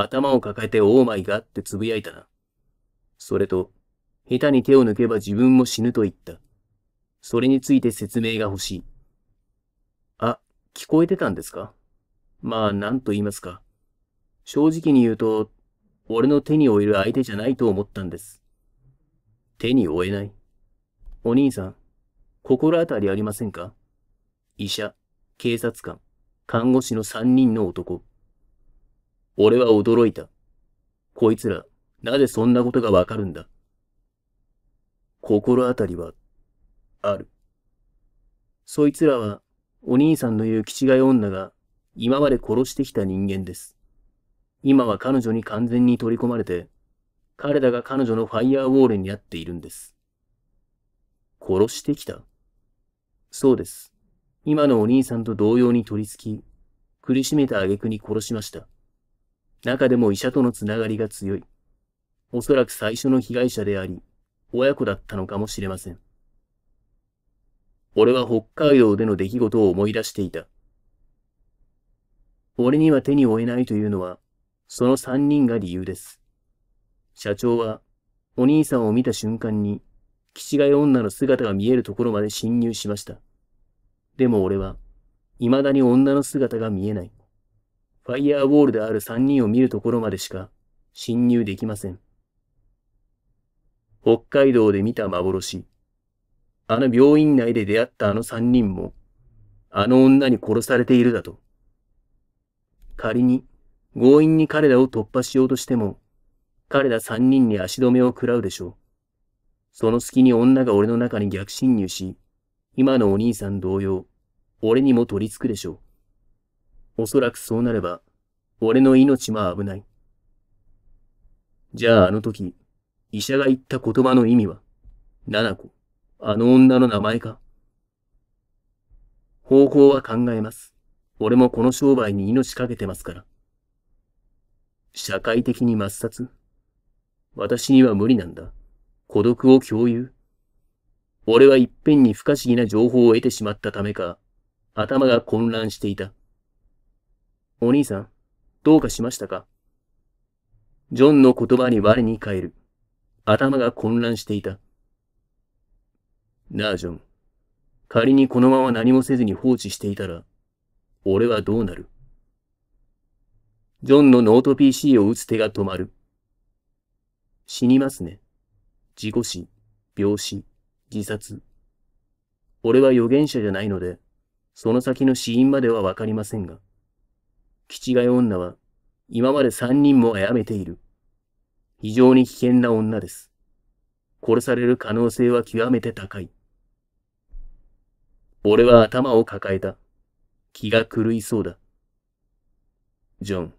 頭を抱えてオーマイーってつぶやいたな。それと、下手に手を抜けば自分も死ぬと言った。それについて説明が欲しい。あ、聞こえてたんですかまあ、なんと言いますか。正直に言うと、俺の手に負える相手じゃないと思ったんです。手に負えない。お兄さん、心当たりありませんか医者、警察官、看護師の三人の男。俺は驚いた。こいつら、なぜそんなことがわかるんだ心当たりは、ある。そいつらは、お兄さんの言う気違い女が、今まで殺してきた人間です。今は彼女に完全に取り込まれて、彼らが彼女のファイアーウォールになっているんです。殺してきたそうです。今のお兄さんと同様に取り付き、苦しめた挙句に殺しました。中でも医者とのつながりが強い。おそらく最初の被害者であり、親子だったのかもしれません。俺は北海道での出来事を思い出していた。俺には手に負えないというのは、その三人が理由です。社長は、お兄さんを見た瞬間に、岸違い女の姿が見えるところまで侵入しました。でも俺は、未だに女の姿が見えない。ファイアーウォールである三人を見るところまでしか侵入できません。北海道で見た幻。あの病院内で出会ったあの三人も、あの女に殺されているだと。仮に強引に彼らを突破しようとしても、彼ら三人に足止めを食らうでしょう。その隙に女が俺の中に逆侵入し、今のお兄さん同様、俺にも取り付くでしょう。おそらくそうなれば、俺の命も危ない。じゃああの時、医者が言った言葉の意味は、七子、あの女の名前か方法は考えます。俺もこの商売に命かけてますから。社会的に抹殺。私には無理なんだ。孤独を共有。俺はいっぺんに不可思議な情報を得てしまったためか、頭が混乱していた。お兄さん、どうかしましたかジョンの言葉に我に返る。頭が混乱していた。なあ、ジョン。仮にこのまま何もせずに放置していたら、俺はどうなるジョンのノート PC を打つ手が止まる。死にますね。事故死、病死、自殺。俺は預言者じゃないので、その先の死因まではわかりませんが。気違い女は、今まで三人も殺めている。非常に危険な女です。殺される可能性は極めて高い。俺は頭を抱えた。気が狂いそうだ。ジョン、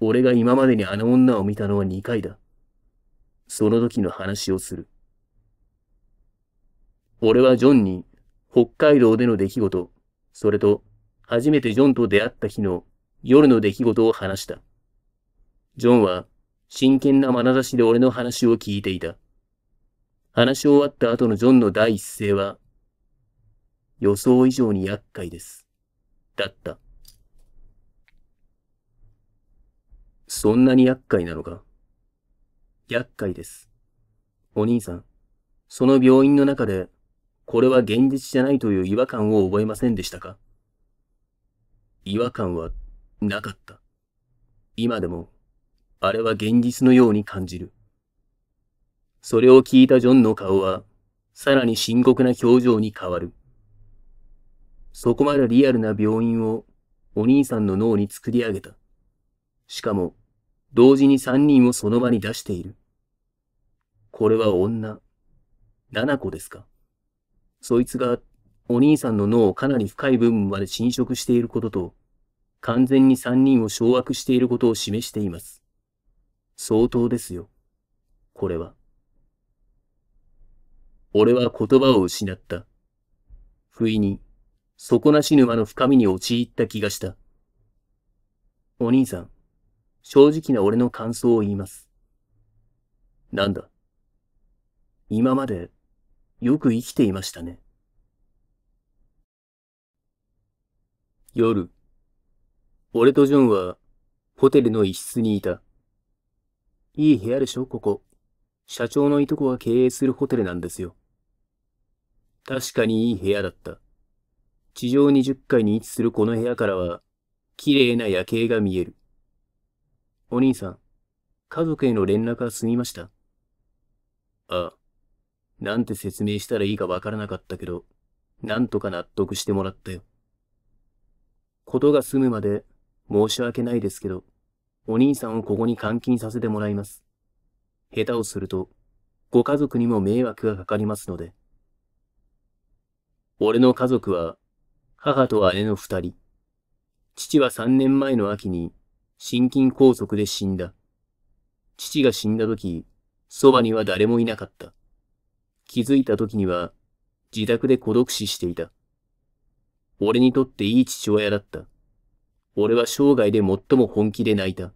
俺が今までにあの女を見たのは2回だ。その時の話をする。俺はジョンに北海道での出来事、それと初めてジョンと出会った日の夜の出来事を話した。ジョンは真剣な眼差しで俺の話を聞いていた。話し終わった後のジョンの第一声は、予想以上に厄介です。だった。そんなに厄介なのか厄介です。お兄さん、その病院の中で、これは現実じゃないという違和感を覚えませんでしたか違和感はなかった。今でも、あれは現実のように感じる。それを聞いたジョンの顔は、さらに深刻な表情に変わる。そこまでリアルな病院をお兄さんの脳に作り上げた。しかも、同時に三人をその場に出している。これは女、七子ですか。そいつがお兄さんの脳をかなり深い部分まで侵食していることと、完全に三人を掌握していることを示しています。相当ですよ。これは。俺は言葉を失った。不意に、底なし沼の深みに陥った気がした。お兄さん、正直な俺の感想を言います。なんだ。今まで、よく生きていましたね。夜、俺とジョンは、ホテルの一室にいた。いい部屋でしょ、ここ。社長のいとこが経営するホテルなんですよ。確かにいい部屋だった。地上20階に位置するこの部屋からは、綺麗な夜景が見える。お兄さん、家族への連絡は済みましたああ。なんて説明したらいいかわからなかったけど、なんとか納得してもらったよ。ことが済むまで申し訳ないですけど、お兄さんをここに監禁させてもらいます。下手をすると、ご家族にも迷惑がかかりますので。俺の家族は、母と姉の二人。父は三年前の秋に、心筋梗塞で死んだ。父が死んだ時、そばには誰もいなかった。気づいた時には、自宅で孤独死していた。俺にとっていい父親だった。俺は生涯で最も本気で泣いた。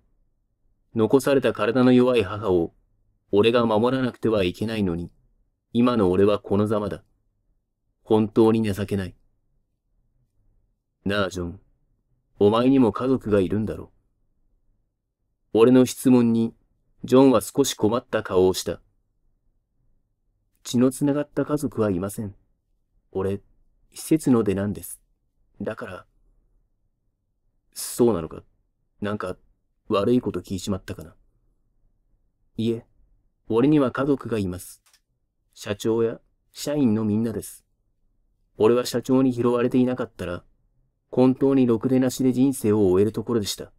残された体の弱い母を、俺が守らなくてはいけないのに、今の俺はこのざまだ。本当に情けない。なあ、ジョン。お前にも家族がいるんだろう。俺の質問に、ジョンは少し困った顔をした。血の繋がった家族はいません。俺、施設の出なんです。だから、そうなのかなんか、悪いこと聞いちまったかないえ、俺には家族がいます。社長や社員のみんなです。俺は社長に拾われていなかったら、本当にろくでなしで人生を終えるところでした。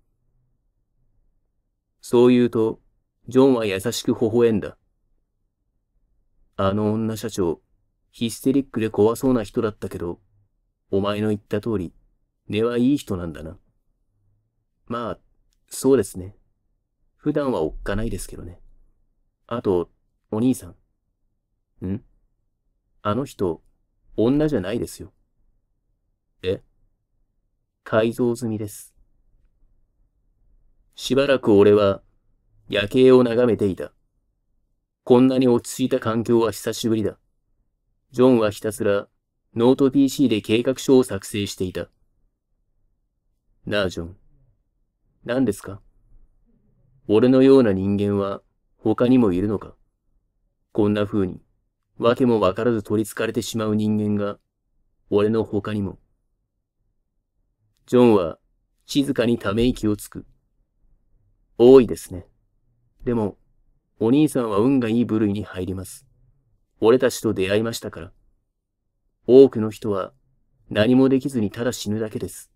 そう言うと、ジョンは優しく微笑んだ。あの女社長、ヒステリックで怖そうな人だったけど、お前の言った通り、根はいい人なんだな。まあ、そうですね。普段はおっかないですけどね。あと、お兄さん。んあの人、女じゃないですよ。え改造済みです。しばらく俺は夜景を眺めていた。こんなに落ち着いた環境は久しぶりだ。ジョンはひたすらノート PC で計画書を作成していた。なあ、ジョン。何ですか俺のような人間は他にもいるのかこんな風に、わけもわからず取り憑かれてしまう人間が、俺の他にも。ジョンは静かにため息をつく。多いですね。でも、お兄さんは運がいい部類に入ります。俺たちと出会いましたから。多くの人は何もできずにただ死ぬだけです。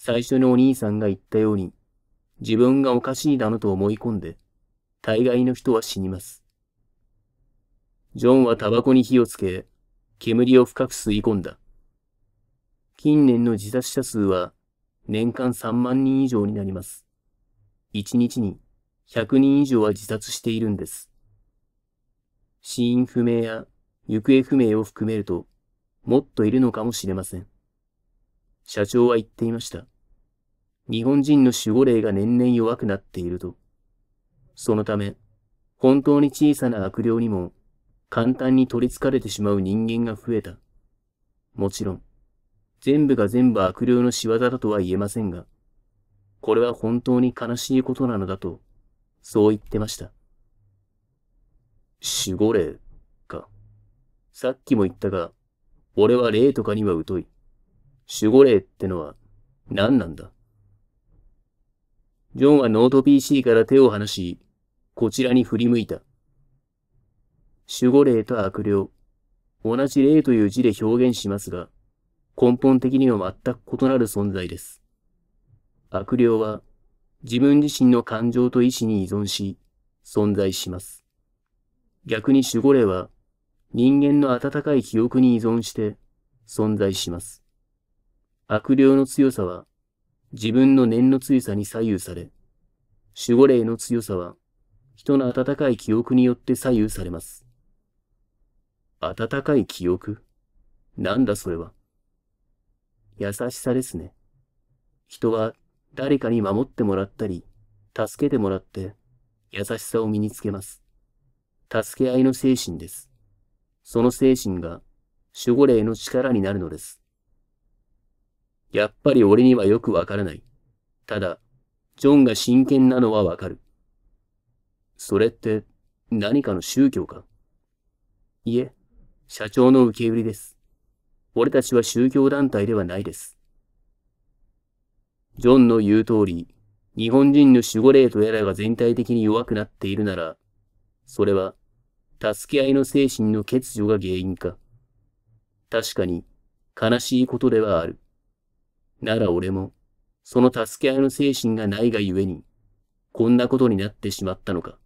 最初にお兄さんが言ったように、自分がおかしいだのと思い込んで、大概の人は死にます。ジョンはタバコに火をつけ、煙を深く吸い込んだ。近年の自殺者数は年間3万人以上になります。1日に100人以上は自殺しているんです。死因不明や行方不明を含めると、もっといるのかもしれません。社長は言っていました。日本人の守護霊が年々弱くなっていると。そのため、本当に小さな悪霊にも簡単に取り憑かれてしまう人間が増えた。もちろん、全部が全部悪霊の仕業だとは言えませんが、これは本当に悲しいことなのだと、そう言ってました。守護霊か。さっきも言ったが、俺は霊とかには疎い。守護霊ってのは何なんだジョンはノート PC から手を離し、こちらに振り向いた。守護霊と悪霊、同じ霊という字で表現しますが、根本的には全く異なる存在です。悪霊は自分自身の感情と意志に依存し、存在します。逆に守護霊は人間の温かい記憶に依存して存在します。悪霊の強さは自分の念の強さに左右され、守護霊の強さは人の温かい記憶によって左右されます。温かい記憶なんだそれは。優しさですね。人は誰かに守ってもらったり、助けてもらって、優しさを身につけます。助け合いの精神です。その精神が守護霊の力になるのです。やっぱり俺にはよくわからない。ただ、ジョンが真剣なのはわかる。それって何かの宗教かいえ、社長の受け売りです。俺たちは宗教団体ではないです。ジョンの言う通り、日本人の守護霊とやらが全体的に弱くなっているなら、それは、助け合いの精神の欠如が原因か。確かに、悲しいことではある。なら俺も、その助け合いの精神がないがゆえに、こんなことになってしまったのか。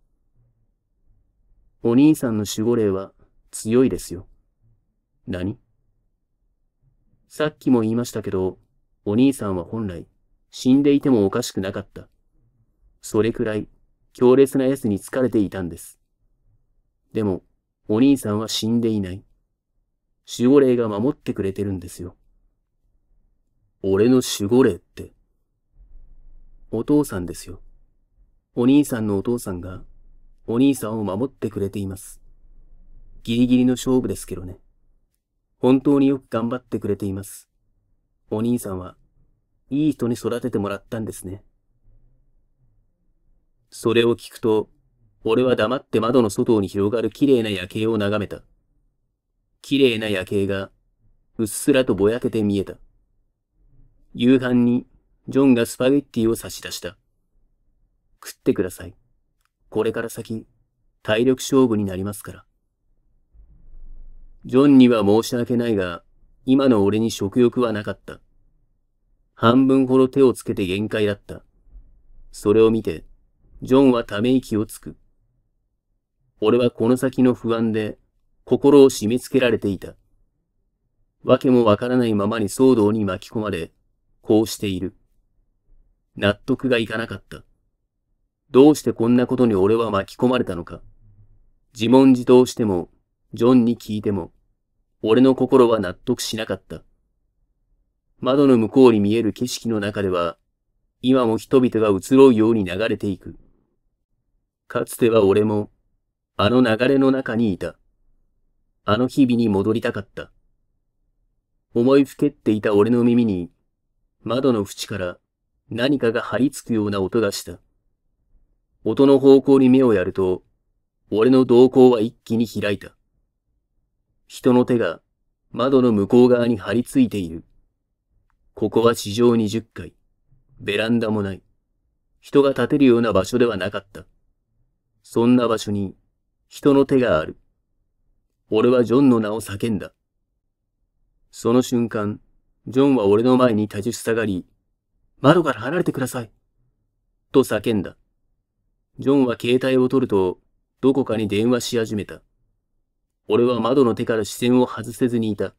お兄さんの守護霊は強いですよ。何さっきも言いましたけど、お兄さんは本来、死んでいてもおかしくなかった。それくらい、強烈な奴に疲れていたんです。でも、お兄さんは死んでいない。守護霊が守ってくれてるんですよ。俺の守護霊って。お父さんですよ。お兄さんのお父さんが、お兄さんを守ってくれています。ギリギリの勝負ですけどね。本当によく頑張ってくれています。お兄さんは、いい人に育ててもらったんですね。それを聞くと、俺は黙って窓の外に広がる綺麗な夜景を眺めた。綺麗な夜景が、うっすらとぼやけて見えた。夕飯にジョンがスパゲッティを差し出した。食ってください。これから先、体力勝負になりますから。ジョンには申し訳ないが、今の俺に食欲はなかった。半分ほど手をつけて限界だった。それを見て、ジョンはため息をつく。俺はこの先の不安で心を締め付けられていた。わけもわからないままに騒動に巻き込まれ、こうしている。納得がいかなかった。どうしてこんなことに俺は巻き込まれたのか。自問自答しても、ジョンに聞いても、俺の心は納得しなかった。窓の向こうに見える景色の中では、今も人々が移ろうように流れていく。かつては俺も、あの流れの中にいた。あの日々に戻りたかった。思いふけっていた俺の耳に、窓の縁から何かが張り付くような音がした。音の方向に目をやると、俺の瞳孔は一気に開いた。人の手が窓の向こう側に張り付いている。ここは地上20階。ベランダもない。人が立てるような場所ではなかった。そんな場所に人の手がある。俺はジョンの名を叫んだ。その瞬間、ジョンは俺の前に立ちふさがり、窓から離れてください。と叫んだ。ジョンは携帯を取ると、どこかに電話し始めた。俺は窓の手から視線を外せずにいた。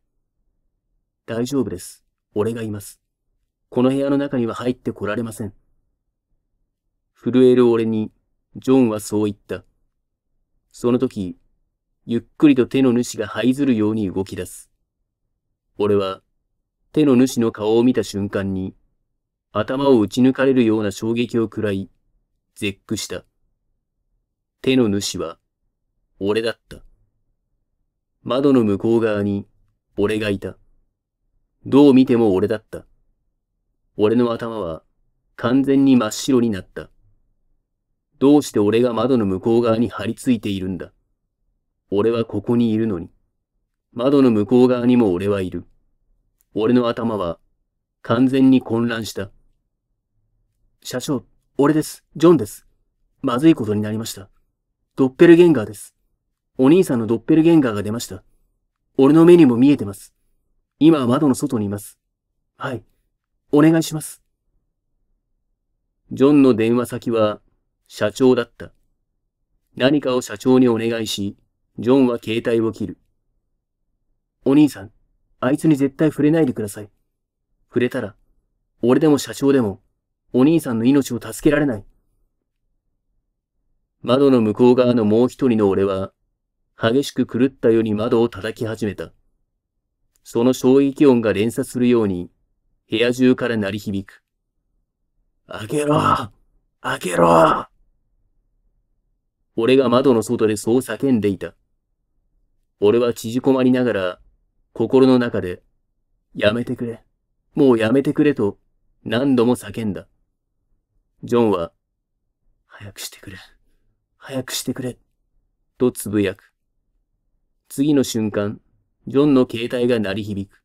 大丈夫です。俺がいます。この部屋の中には入ってこられません。震える俺に、ジョンはそう言った。その時、ゆっくりと手の主が這いずるように動き出す。俺は、手の主の顔を見た瞬間に、頭を打ち抜かれるような衝撃を喰らい、絶句した。手の主は、俺だった。窓の向こう側に、俺がいた。どう見ても俺だった。俺の頭は、完全に真っ白になった。どうして俺が窓の向こう側に張り付いているんだ。俺はここにいるのに。窓の向こう側にも俺はいる。俺の頭は完全に混乱した。社長、俺です。ジョンです。まずいことになりました。ドッペルゲンガーです。お兄さんのドッペルゲンガーが出ました。俺の目にも見えてます。今は窓の外にいます。はい。お願いします。ジョンの電話先は社長だった。何かを社長にお願いし、ジョンは携帯を切る。お兄さん、あいつに絶対触れないでください。触れたら、俺でも社長でも、お兄さんの命を助けられない。窓の向こう側のもう一人の俺は、激しく狂ったように窓を叩き始めた。その衝撃音が連鎖するように、部屋中から鳴り響く。開けろ開けろ俺が窓の外でそう叫んでいた。俺は縮こまりながら心の中で、やめてくれ、もうやめてくれと何度も叫んだ。ジョンは、早くしてくれ、早くしてくれ、とつぶやく。次の瞬間、ジョンの携帯が鳴り響く。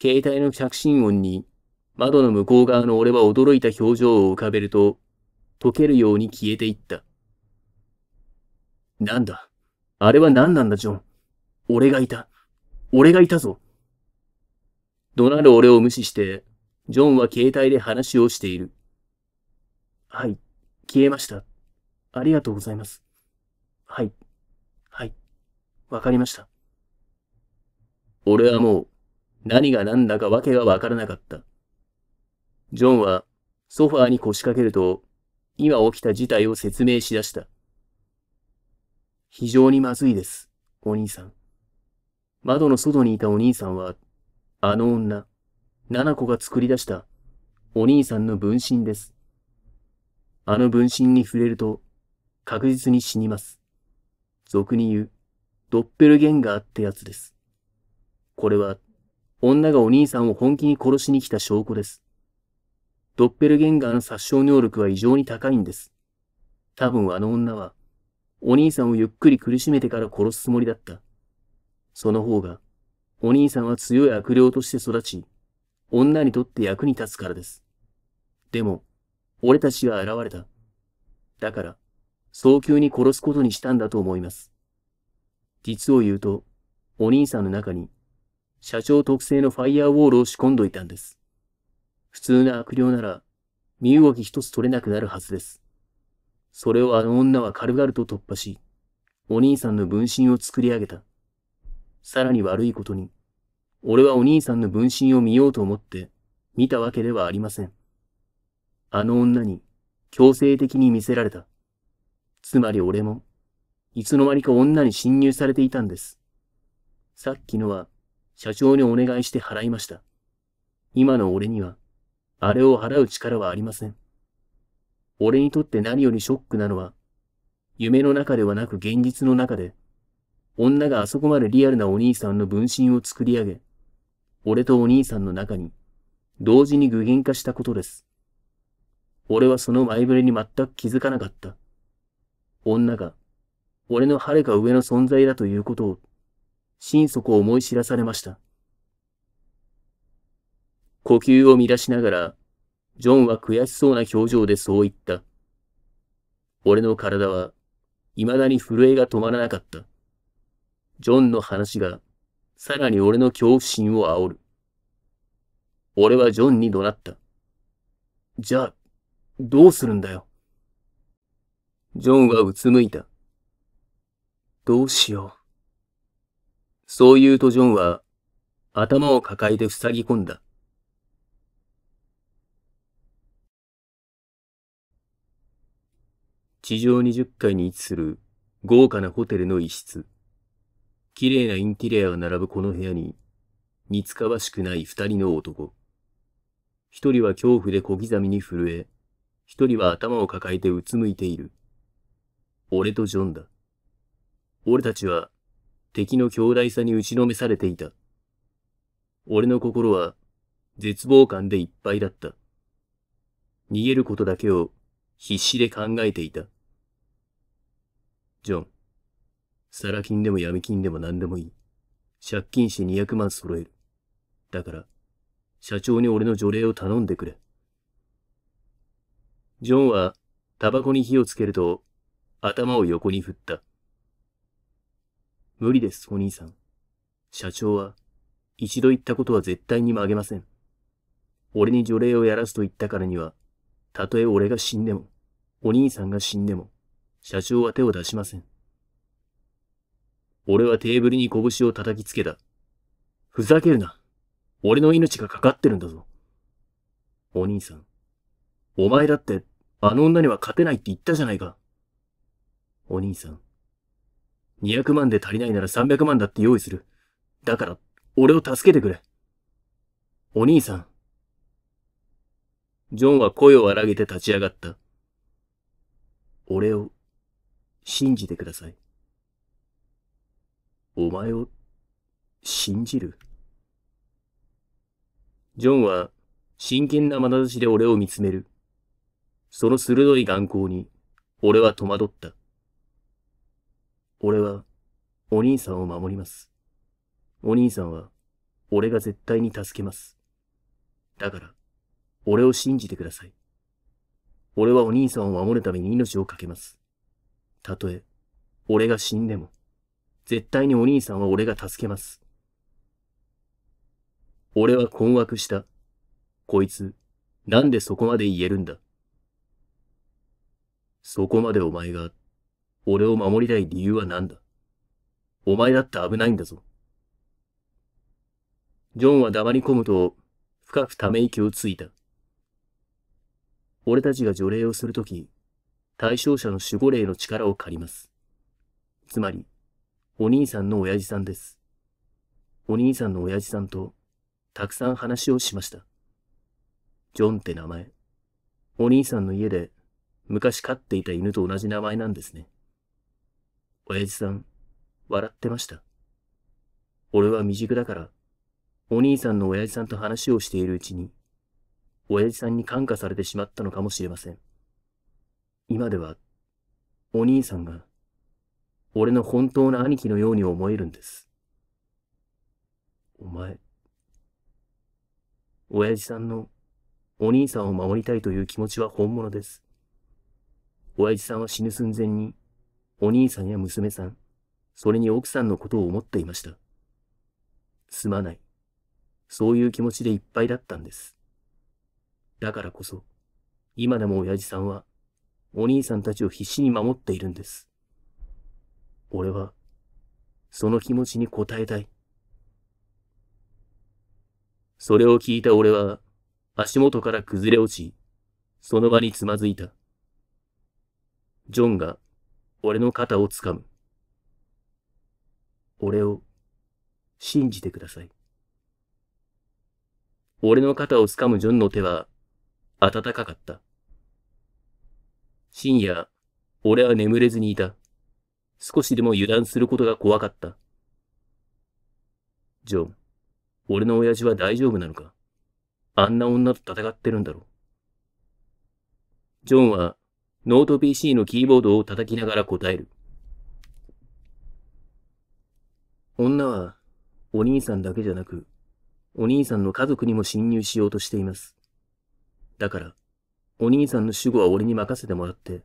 携帯の着信音に、窓の向こう側の俺は驚いた表情を浮かべると、溶けるように消えていった。なんだあれは何なんだ、ジョン。俺がいた。俺がいたぞ。怒鳴る俺を無視して、ジョンは携帯で話をしている。はい、消えました。ありがとうございます。はい、はい、わかりました。俺はもう、何が何だかわけがわからなかった。ジョンは、ソファーに腰掛けると、今起きた事態を説明しだした。非常にまずいです、お兄さん。窓の外にいたお兄さんは、あの女、七子が作り出した、お兄さんの分身です。あの分身に触れると、確実に死にます。俗に言う、ドッペルゲンガーってやつです。これは、女がお兄さんを本気に殺しに来た証拠です。ドッペルゲンガーの殺傷能力は異常に高いんです。多分あの女は、お兄さんをゆっくり苦しめてから殺すつもりだった。その方が、お兄さんは強い悪霊として育ち、女にとって役に立つからです。でも、俺たちは現れた。だから、早急に殺すことにしたんだと思います。実を言うと、お兄さんの中に、社長特製のファイアウォールを仕込んどいたんです。普通な悪霊なら、身動き一つ取れなくなるはずです。それをあの女は軽々と突破し、お兄さんの分身を作り上げた。さらに悪いことに、俺はお兄さんの分身を見ようと思って見たわけではありません。あの女に強制的に見せられた。つまり俺も、いつの間にか女に侵入されていたんです。さっきのは社長にお願いして払いました。今の俺には、あれを払う力はありません。俺にとって何よりショックなのは、夢の中ではなく現実の中で、女があそこまでリアルなお兄さんの分身を作り上げ、俺とお兄さんの中に、同時に具現化したことです。俺はその前触れに全く気づかなかった。女が、俺の遥か上の存在だということを、心底思い知らされました。呼吸を乱しながら、ジョンは悔しそうな表情でそう言った。俺の体は、未だに震えが止まらなかった。ジョンの話が、さらに俺の恐怖心を煽る。俺はジョンに怒鳴った。じゃあ、どうするんだよ。ジョンはうつむいた。どうしよう。そう言うとジョンは、頭を抱えて塞ぎ込んだ。地上20階に位置する豪華なホテルの一室。綺麗なインテリアが並ぶこの部屋に、似つかわしくない二人の男。一人は恐怖で小刻みに震え、一人は頭を抱えてうつむいている。俺とジョンだ。俺たちは敵の強大さに打ちのめされていた。俺の心は絶望感でいっぱいだった。逃げることだけを必死で考えていた。ジョン。サラ金でも闇金でも何でもいい。借金して200万揃える。だから、社長に俺の除霊を頼んでくれ。ジョンは、タバコに火をつけると、頭を横に振った。無理です、お兄さん。社長は、一度言ったことは絶対に曲げません。俺に除霊をやらすと言ったからには、たとえ俺が死んでも、お兄さんが死んでも、社長は手を出しません。俺はテーブルに拳を叩きつけた。ふざけるな。俺の命がかかってるんだぞ。お兄さん。お前だって、あの女には勝てないって言ったじゃないか。お兄さん。200万で足りないなら300万だって用意する。だから、俺を助けてくれ。お兄さん。ジョンは声を荒げて立ち上がった。俺を信じてください。お前を信じるジョンは真剣な眼差しで俺を見つめる。その鋭い眼光に俺は戸惑った。俺はお兄さんを守ります。お兄さんは俺が絶対に助けます。だから、俺を信じてください。俺はお兄さんを守るために命を懸けます。たとえ、俺が死んでも。絶対にお兄さんは俺が助けます。俺は困惑した。こいつ、なんでそこまで言えるんだ。そこまでお前が、俺を守りたい理由は何だお前だって危ないんだぞ。ジョンは黙り込むと、深くため息をついた。俺たちが除霊をするとき、対象者の守護霊の力を借ります。つまり、お兄さんの親父さんです。お兄さんの親父さんと、たくさん話をしました。ジョンって名前。お兄さんの家で、昔飼っていた犬と同じ名前なんですね。親父さん、笑ってました。俺は未熟だから、お兄さんの親父さんと話をしているうちに、親父さんに感化されてしまったのかもしれません。今では、お兄さんが、俺の本当の兄貴のように思えるんです。お前、親父さんのお兄さんを守りたいという気持ちは本物です。親父さんは死ぬ寸前に、お兄さんや娘さん、それに奥さんのことを思っていました。すまない。そういう気持ちでいっぱいだったんです。だからこそ、今でも親父さんは、お兄さんたちを必死に守っているんです。俺は、その気持ちに応えたい。それを聞いた俺は、足元から崩れ落ち、その場につまずいた。ジョンが、俺の肩をつかむ。俺を、信じてください。俺の肩をつかむジョンの手は、暖かかった。深夜、俺は眠れずにいた。少しでも油断することが怖かった。ジョン、俺の親父は大丈夫なのかあんな女と戦ってるんだろう。ジョンはノート PC のキーボードを叩きながら答える。女はお兄さんだけじゃなく、お兄さんの家族にも侵入しようとしています。だから、お兄さんの主語は俺に任せてもらって、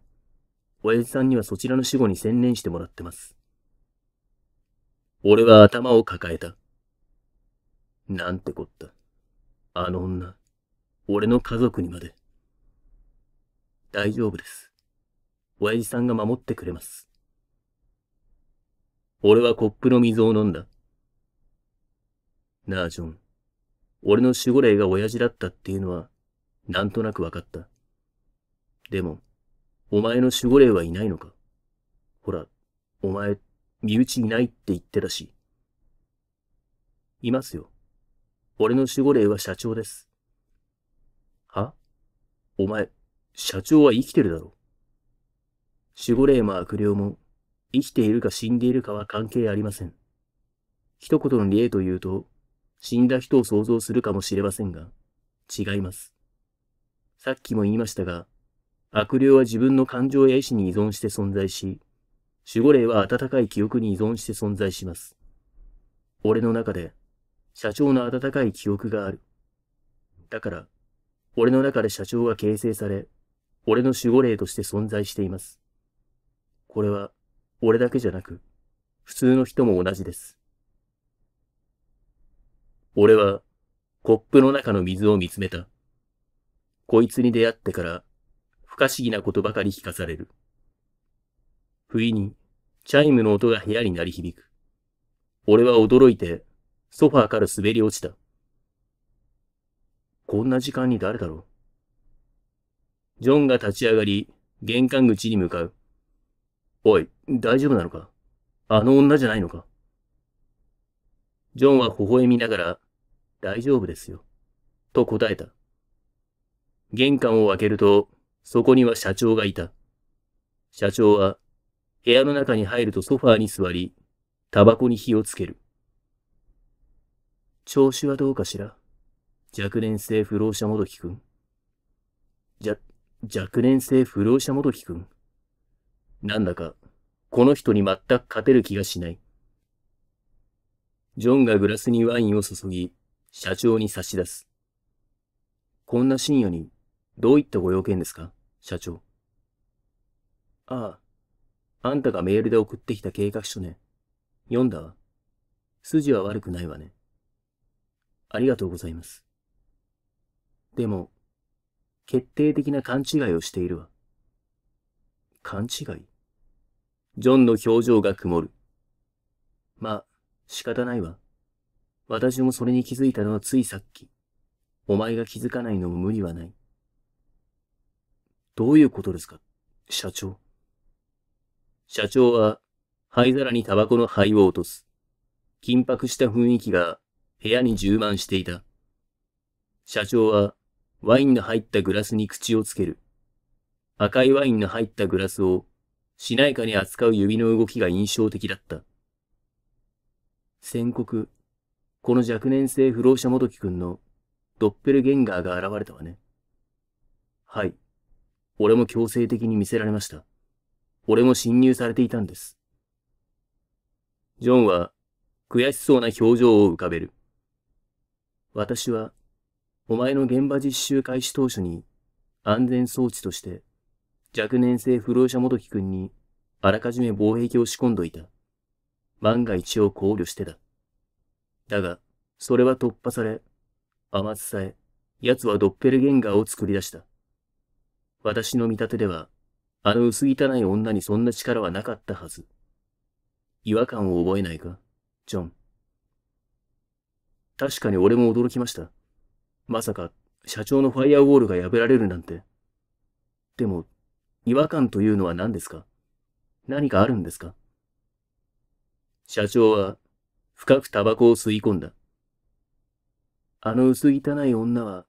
親父さんにはそちらの死後に専念してもらってます。俺は頭を抱えた。なんてこった。あの女、俺の家族にまで。大丈夫です。親父さんが守ってくれます。俺はコップの水を飲んだ。なあ、ジョン。俺の守護霊が親父だったっていうのは、なんとなくわかった。でも、お前の守護霊はいないのかほら、お前、身内いないって言ってたし。いますよ。俺の守護霊は社長です。はお前、社長は生きてるだろ守護霊も悪霊も、生きているか死んでいるかは関係ありません。一言の理恵と言うと、死んだ人を想像するかもしれませんが、違います。さっきも言いましたが、悪霊は自分の感情や意志に依存して存在し、守護霊は温かい記憶に依存して存在します。俺の中で、社長の温かい記憶がある。だから、俺の中で社長が形成され、俺の守護霊として存在しています。これは、俺だけじゃなく、普通の人も同じです。俺は、コップの中の水を見つめた。こいつに出会ってから、不可思議なことばかり聞かされる。不意に、チャイムの音が部屋に鳴り響く。俺は驚いて、ソファーから滑り落ちた。こんな時間に誰だろうジョンが立ち上がり、玄関口に向かう。おい、大丈夫なのかあの女じゃないのかジョンは微笑みながら、大丈夫ですよ。と答えた。玄関を開けると、そこには社長がいた。社長は、部屋の中に入るとソファーに座り、タバコに火をつける。調子はどうかしら若年性不老者もどきくん。じゃ、若年性不老者もどきくん。なんだか、この人に全く勝てる気がしない。ジョンがグラスにワインを注ぎ、社長に差し出す。こんな深夜にどういったご用件ですか社長。ああ。あんたがメールで送ってきた計画書ね。読んだわ。筋は悪くないわね。ありがとうございます。でも、決定的な勘違いをしているわ。勘違いジョンの表情が曇る。まあ、仕方ないわ。私もそれに気づいたのはついさっき。お前が気づかないのも無理はない。どういうことですか社長。社長は、灰皿にタバコの灰を落とす。緊迫した雰囲気が部屋に充満していた。社長は、ワインの入ったグラスに口をつける。赤いワインの入ったグラスを、しなやかに扱う指の動きが印象的だった。宣告、この若年性不老者もどきくんのドッペルゲンガーが現れたわね。はい。俺も強制的に見せられました。俺も侵入されていたんです。ジョンは悔しそうな表情を浮かべる。私は、お前の現場実習開始当初に安全装置として若年性不老者もどき君にあらかじめ防壁を仕込んどいた。万が一を考慮してだ。だが、それは突破され、天津さえ、奴はドッペルゲンガーを作り出した。私の見立てでは、あの薄汚い女にそんな力はなかったはず。違和感を覚えないか、ジョン。確かに俺も驚きました。まさか、社長のファイアウォールが破られるなんて。でも、違和感というのは何ですか何かあるんですか社長は、深くタバコを吸い込んだ。あの薄汚い女は、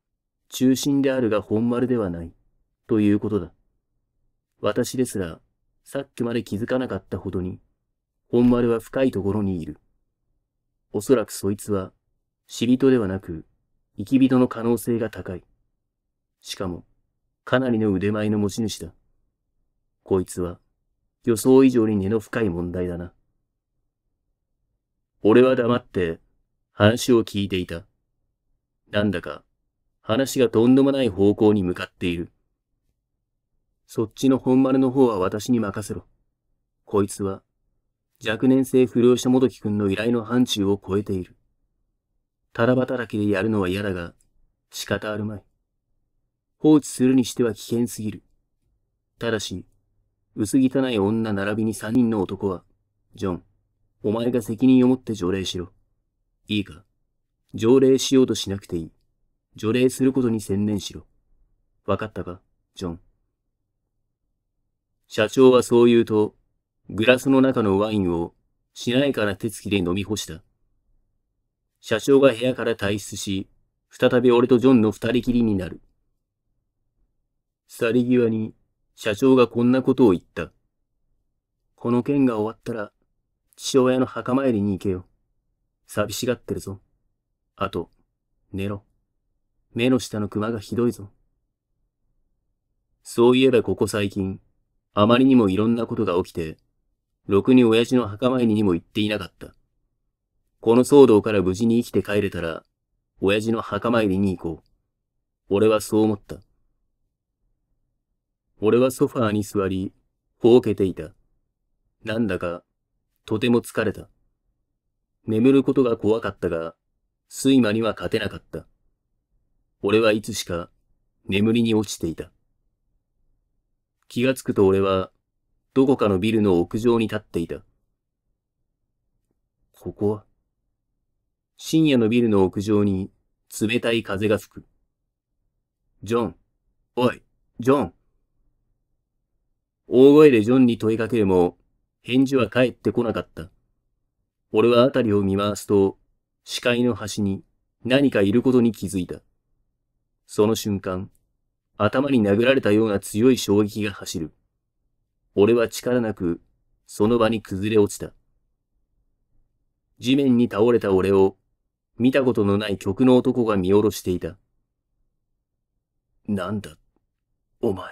中心であるが本丸ではない。ということだ。私ですら、さっきまで気づかなかったほどに、本丸は深いところにいる。おそらくそいつは、死人ではなく、生き人の可能性が高い。しかも、かなりの腕前の持ち主だ。こいつは、予想以上に根の深い問題だな。俺は黙って話を聞いていた。なんだか話がとんでもない方向に向かっている。そっちの本丸の方は私に任せろ。こいつは、若年性不良者もどきくんの依頼の範疇を超えている。ただ働きでやるのは嫌だが、仕方あるまい。放置するにしては危険すぎる。ただし、薄汚い女並びに三人の男は、ジョン、お前が責任を持って除霊しろ。いいか。条例しようとしなくていい。除霊することに専念しろ。わかったか、ジョン。社長はそう言うと、グラスの中のワインをしなやかな手つきで飲み干した。社長が部屋から退出し、再び俺とジョンの二人きりになる。去り際に社長がこんなことを言った。この件が終わったら、父親の墓参りに行けよ。寂しがってるぞ。あと、寝ろ。目の下のクマがひどいぞ。そういえばここ最近、あまりにもいろんなことが起きて、ろくに親父の墓参りにも行っていなかった。この騒動から無事に生きて帰れたら、親父の墓参りに行こう。俺はそう思った。俺はソファーに座り、ほうけていた。なんだか、とても疲れた。眠ることが怖かったが、睡魔には勝てなかった。俺はいつしか眠りに落ちていた。気がつくと俺は、どこかのビルの屋上に立っていた。ここは深夜のビルの屋上に冷たい風が吹く。ジョン、おい、ジョン。大声でジョンに問いかけるも、返事は返ってこなかった。俺は辺りを見回すと、視界の端に何かいることに気づいた。その瞬間、頭に殴られたような強い衝撃が走る。俺は力なく、その場に崩れ落ちた。地面に倒れた俺を、見たことのない曲の男が見下ろしていた。なんだ、お前。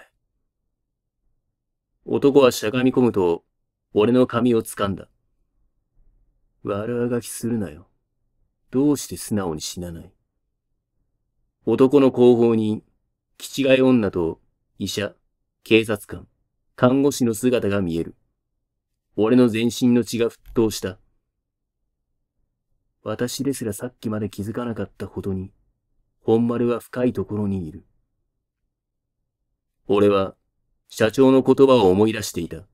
男はしゃがみ込むと、俺の髪を掴んだ。悪あがきするなよ。どうして素直に死なない。男の後方に気違い女と医者、警察官、看護師の姿が見える。俺の全身の血が沸騰した。私ですらさっきまで気づかなかったことに、本丸は深いところにいる。俺は、社長の言葉を思い出していた。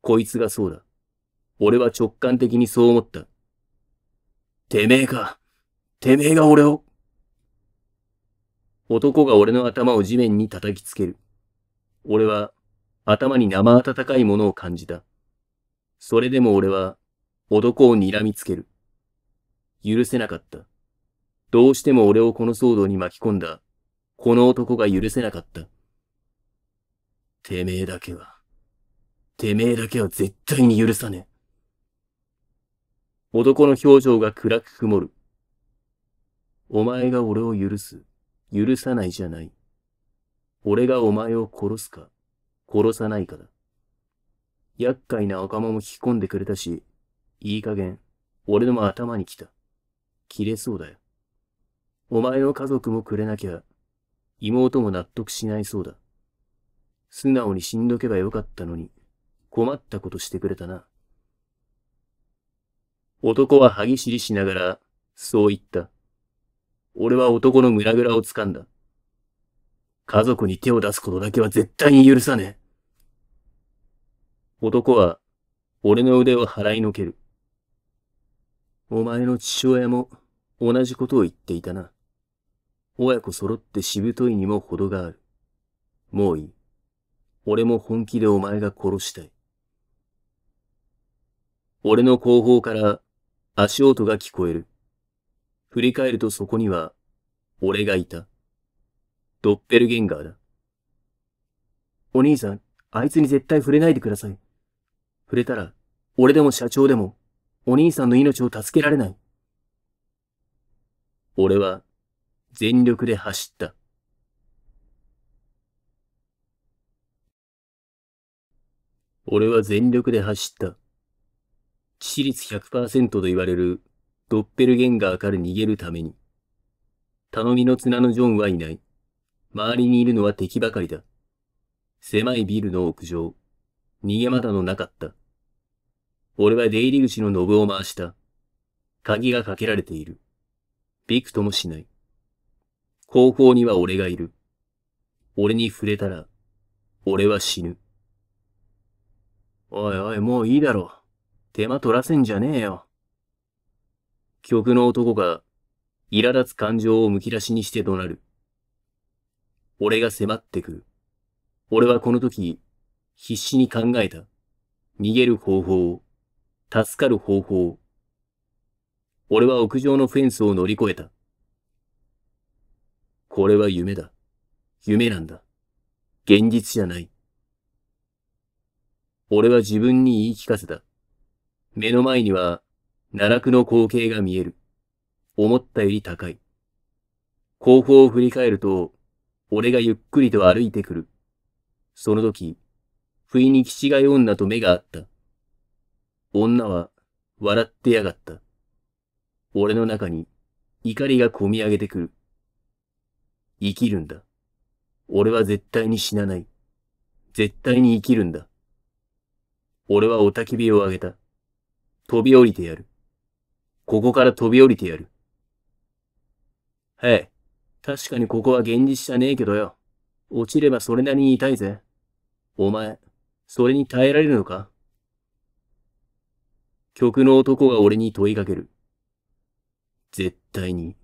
こいつがそうだ。俺は直感的にそう思った。てめえか。てめえが俺を。男が俺の頭を地面に叩きつける。俺は頭に生温かいものを感じた。それでも俺は男を睨みつける。許せなかった。どうしても俺をこの騒動に巻き込んだ、この男が許せなかった。てめえだけは、てめえだけは絶対に許さねえ。男の表情が暗く曇る。お前が俺を許す。許さないじゃない。俺がお前を殺すか、殺さないかだ。厄介な赤間も聞き込んでくれたし、いい加減、俺のも頭に来た。切れそうだよ。お前の家族もくれなきゃ、妹も納得しないそうだ。素直に死んどけばよかったのに、困ったことしてくれたな。男は歯ぎしりしながら、そう言った。俺は男の胸ぐらを掴んだ。家族に手を出すことだけは絶対に許さねえ。男は、俺の腕を払いのける。お前の父親も同じことを言っていたな。親子揃ってしぶといにも程がある。もういい。俺も本気でお前が殺したい。俺の後方から足音が聞こえる。振り返るとそこには、俺がいた。ドッペルゲンガーだ。お兄さん、あいつに絶対触れないでください。触れたら、俺でも社長でも、お兄さんの命を助けられない。俺は、全力で走った。俺は全力で走った。致死率100%と言われるドッペルゲンガーから逃げるために。頼みの綱のジョンはいない。周りにいるのは敵ばかりだ。狭いビルの屋上。逃げ窓のなかった。俺は出入り口のノブを回した。鍵がかけられている。びくともしない。後方には俺がいる。俺に触れたら、俺は死ぬ。おいおい、もういいだろ。手間取らせんじゃねえよ。曲の男が、苛立つ感情をむき出しにして怒鳴る。俺が迫ってくる。俺はこの時、必死に考えた。逃げる方法、を。助かる方法。俺は屋上のフェンスを乗り越えた。これは夢だ。夢なんだ。現実じゃない。俺は自分に言い聞かせた。目の前には奈落の光景が見える。思ったより高い。後方を振り返ると、俺がゆっくりと歩いてくる。その時、不意にが違い女と目があった。女は笑ってやがった。俺の中に怒りがこみ上げてくる。生きるんだ。俺は絶対に死なない。絶対に生きるんだ。俺は雄たけびを上げた。飛び降りてやる。ここから飛び降りてやる。はい。確かにここは現実じゃねえけどよ。落ちればそれなりに痛いぜ。お前、それに耐えられるのか曲の男が俺に問いかける。絶対に、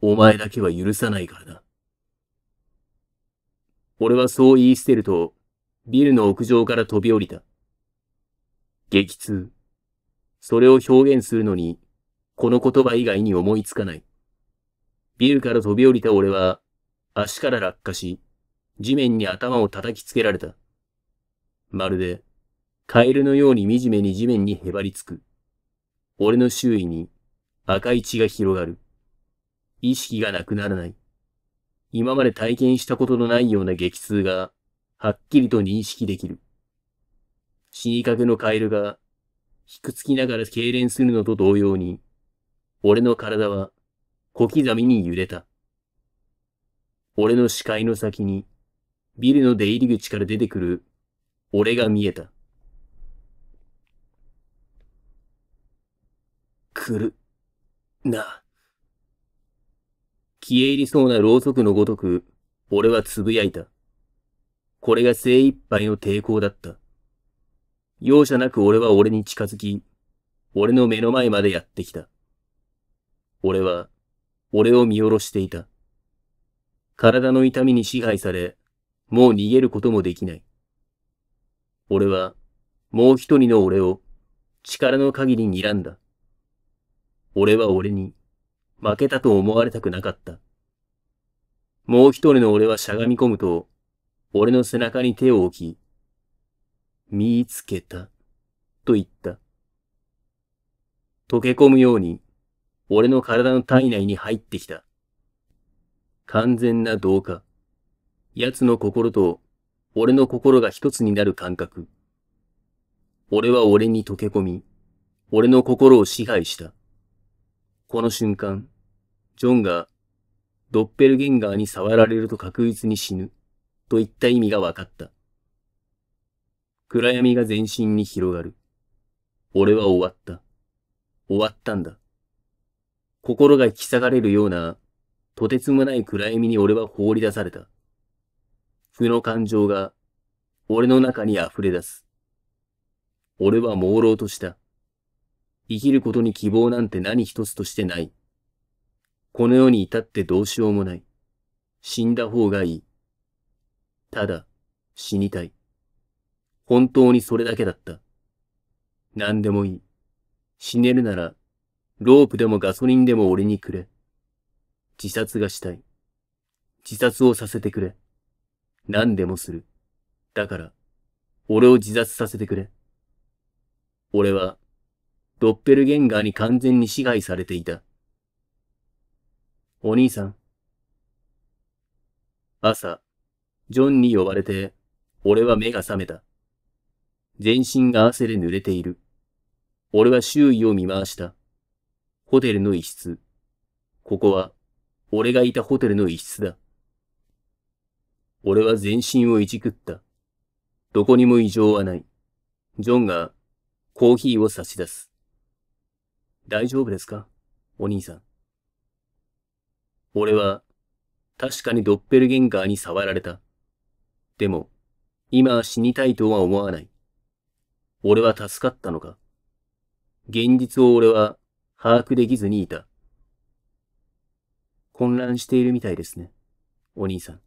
お前だけは許さないからな。俺はそう言い捨てると、ビルの屋上から飛び降りた。激痛。それを表現するのにこの言葉以外に思いつかない。ビルから飛び降りた俺は、足から落下し、地面に頭を叩きつけられた。まるで、カエルのように惨めに地面にへばりつく。俺の周囲に赤い血が広がる。意識がなくならない。今まで体験したことのないような激痛が、はっきりと認識できる。死にかけのカエルが、ひくつきながら痙攣するのと同様に、俺の体は小刻みに揺れた。俺の視界の先にビルの出入り口から出てくる俺が見えた。来る、な。消え入りそうなろうそくのごとく、俺は呟いた。これが精一杯の抵抗だった。容赦なく俺は俺に近づき、俺の目の前までやってきた。俺は、俺を見下ろしていた。体の痛みに支配され、もう逃げることもできない。俺は、もう一人の俺を、力の限り睨んだ。俺は俺に、負けたと思われたくなかった。もう一人の俺はしゃがみ込むと、俺の背中に手を置き、見つけた、と言った。溶け込むように、俺の体の体内に入ってきた。完全な同化。奴の心と俺の心が一つになる感覚。俺は俺に溶け込み、俺の心を支配した。この瞬間、ジョンがドッペルゲンガーに触られると確実に死ぬといった意味が分かった。暗闇が全身に広がる。俺は終わった。終わったんだ。心が引き裂かれるような、とてつもない暗闇に俺は放り出された。負の感情が、俺の中に溢れ出す。俺は朦朧とした。生きることに希望なんて何一つとしてない。この世に至ってどうしようもない。死んだ方がいい。ただ、死にたい。本当にそれだけだった。何でもいい。死ねるなら、ロープでもガソリンでも俺にくれ。自殺がしたい。自殺をさせてくれ。何でもする。だから、俺を自殺させてくれ。俺は、ドッペルゲンガーに完全に支配されていた。お兄さん。朝、ジョンに呼ばれて、俺は目が覚めた。全身が汗で濡れている。俺は周囲を見回した。ホテルの一室。ここは、俺がいたホテルの一室だ。俺は全身をいじくった。どこにも異常はない。ジョンが、コーヒーを差し出す。大丈夫ですかお兄さん。俺は、確かにドッペルゲンガーに触られた。でも、今は死にたいとは思わない。俺は助かったのか。現実を俺は把握できずにいた。混乱しているみたいですね。お兄さん。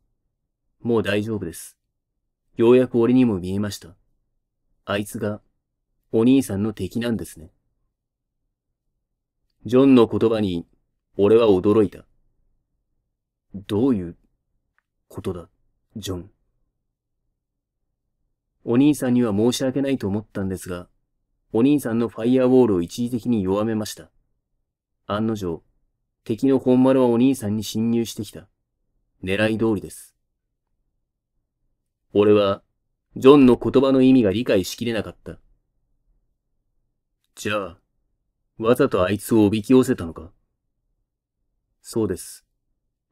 もう大丈夫です。ようやく俺にも見えました。あいつが、お兄さんの敵なんですね。ジョンの言葉に、俺は驚いた。どういうことだ、ジョン。お兄さんには申し訳ないと思ったんですが、お兄さんのファイアウォールを一時的に弱めました。案の定、敵の本丸はお兄さんに侵入してきた。狙い通りです。俺は、ジョンの言葉の意味が理解しきれなかった。じゃあ、わざとあいつをおびき寄せたのかそうです。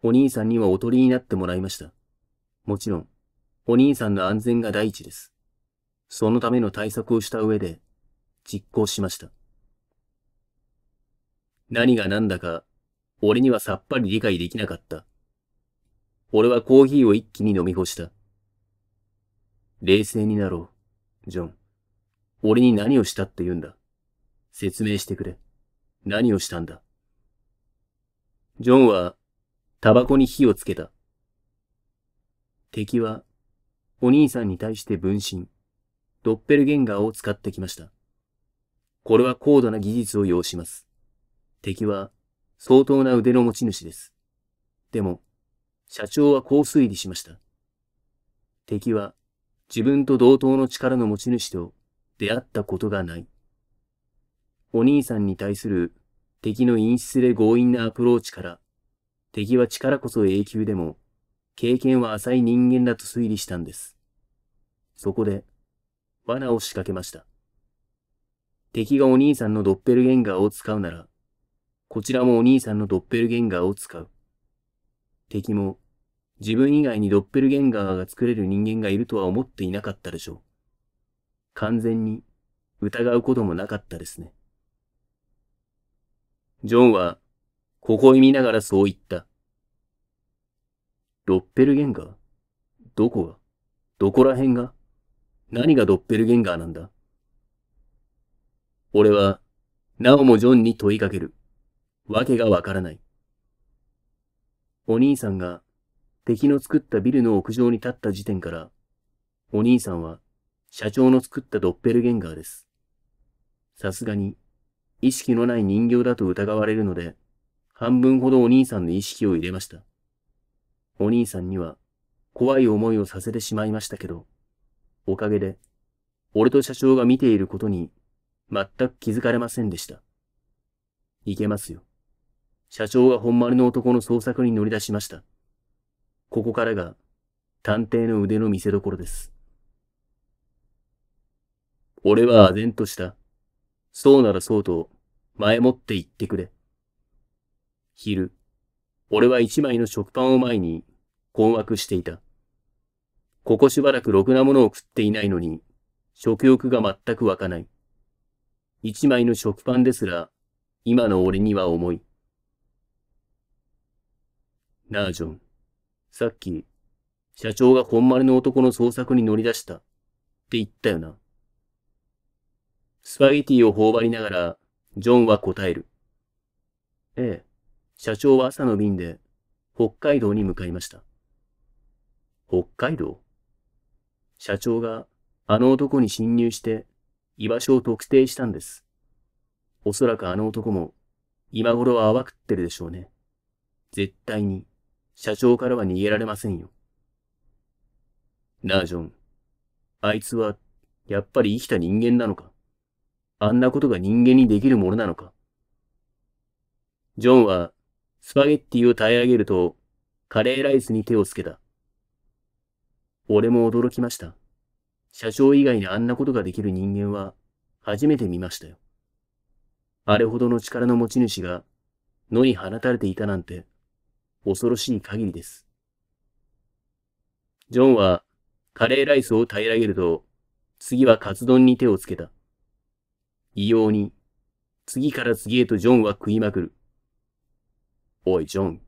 お兄さんにはおとりになってもらいました。もちろん、お兄さんの安全が第一です。そのための対策をした上で、実行しました。何が何だか、俺にはさっぱり理解できなかった。俺はコーヒーを一気に飲み干した。冷静になろう、ジョン。俺に何をしたって言うんだ。説明してくれ。何をしたんだ。ジョンは、タバコに火をつけた。敵は、お兄さんに対して分身、ドッペルゲンガーを使ってきました。これは高度な技術を要します。敵は相当な腕の持ち主です。でも、社長はこう推理しました。敵は自分と同等の力の持ち主と出会ったことがない。お兄さんに対する敵の陰湿で強引なアプローチから、敵は力こそ永久でも、経験は浅い人間だと推理したんです。そこで、罠を仕掛けました。敵がお兄さんのドッペルゲンガーを使うなら、こちらもお兄さんのドッペルゲンガーを使う。敵も、自分以外にドッペルゲンガーが作れる人間がいるとは思っていなかったでしょう。完全に疑うこともなかったですね。ジョンは、微笑みながらそう言った。ドッペルゲンガーどこがどこら辺が何がドッペルゲンガーなんだ俺は、なおもジョンに問いかける。わけがわからない。お兄さんが敵の作ったビルの屋上に立った時点から、お兄さんは社長の作ったドッペルゲンガーです。さすがに意識のない人形だと疑われるので、半分ほどお兄さんの意識を入れました。お兄さんには怖い思いをさせてしまいましたけど、おかげで、俺と社長が見ていることに全く気づかれませんでした。いけますよ。社長が本丸の男の捜索に乗り出しました。ここからが探偵の腕の見せ所です。俺は唖然とした。そうならそうと、前もって言ってくれ。昼、俺は一枚の食パンを前に困惑していた。ここしばらくろくなものを食っていないのに、食欲が全く湧かない。一枚の食パンですら、今の俺には重い。ラージョン。さっき、社長が本丸の男の捜索に乗り出した。って言ったよな。スパゲティを頬張りながら、ジョンは答える。ええ、社長は朝の便で、北海道に向かいました。北海道社長が、あの男に侵入して、居場所を特定したんです。おそらくあの男も、今頃は淡くってるでしょうね。絶対に。社長からは逃げられませんよ。なあ、ジョン。あいつは、やっぱり生きた人間なのかあんなことが人間にできるものなのかジョンは、スパゲッティを耐え上げると、カレーライスに手をつけた。俺も驚きました。社長以外にあんなことができる人間は、初めて見ましたよ。あれほどの力の持ち主が、野に放たれていたなんて、恐ろしい限りです。ジョンはカレーライスを平らげると、次はカツ丼に手をつけた。異様に、次から次へとジョンは食いまくる。おい、ジョン、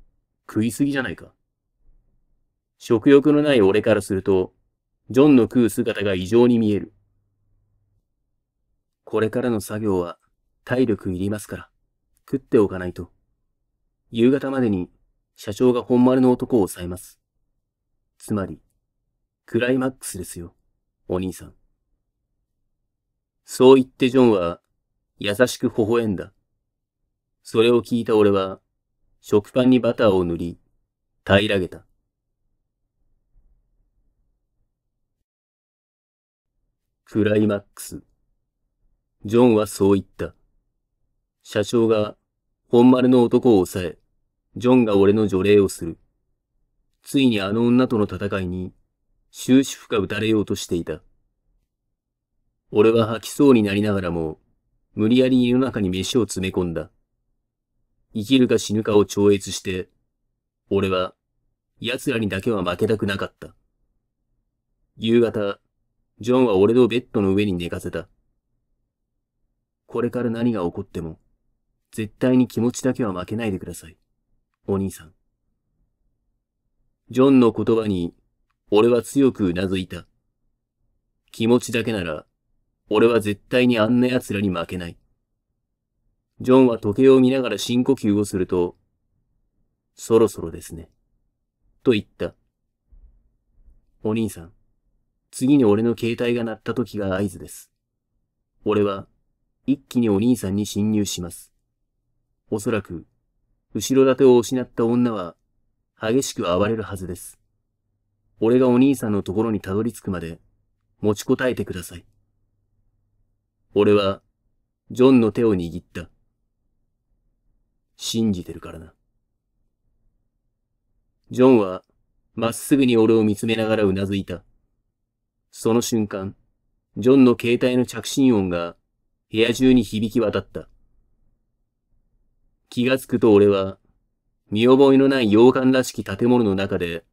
食いすぎじゃないか。食欲のない俺からすると、ジョンの食う姿が異常に見える。これからの作業は体力いりますから、食っておかないと。夕方までに社長が本丸の男を抑えます。つまり、クライマックスですよ、お兄さん。そう言ってジョンは、優しく微笑んだ。それを聞いた俺は、食パンにバターを塗り、平らげた。クライマックス。ジョンはそう言った。社長が、本丸の男を抑え、ジョンが俺の除霊をする。ついにあの女との戦いに終止符が打たれようとしていた。俺は吐きそうになりながらも、無理やり家の中に飯を詰め込んだ。生きるか死ぬかを超越して、俺は奴らにだけは負けたくなかった。夕方、ジョンは俺のベッドの上に寝かせた。これから何が起こっても、絶対に気持ちだけは負けないでください。お兄さん。ジョンの言葉に、俺は強く頷いた。気持ちだけなら、俺は絶対にあんな奴らに負けない。ジョンは時計を見ながら深呼吸をすると、そろそろですね。と言った。お兄さん、次に俺の携帯が鳴った時が合図です。俺は、一気にお兄さんに侵入します。おそらく、後ろ盾を失った女は、激しく暴れるはずです。俺がお兄さんのところにたどり着くまで、持ちこたえてください。俺は、ジョンの手を握った。信じてるからな。ジョンは、まっすぐに俺を見つめながらうなずいた。その瞬間、ジョンの携帯の着信音が部屋中に響き渡った。気がつくと俺は、見覚えのない洋館らしき建物の中で、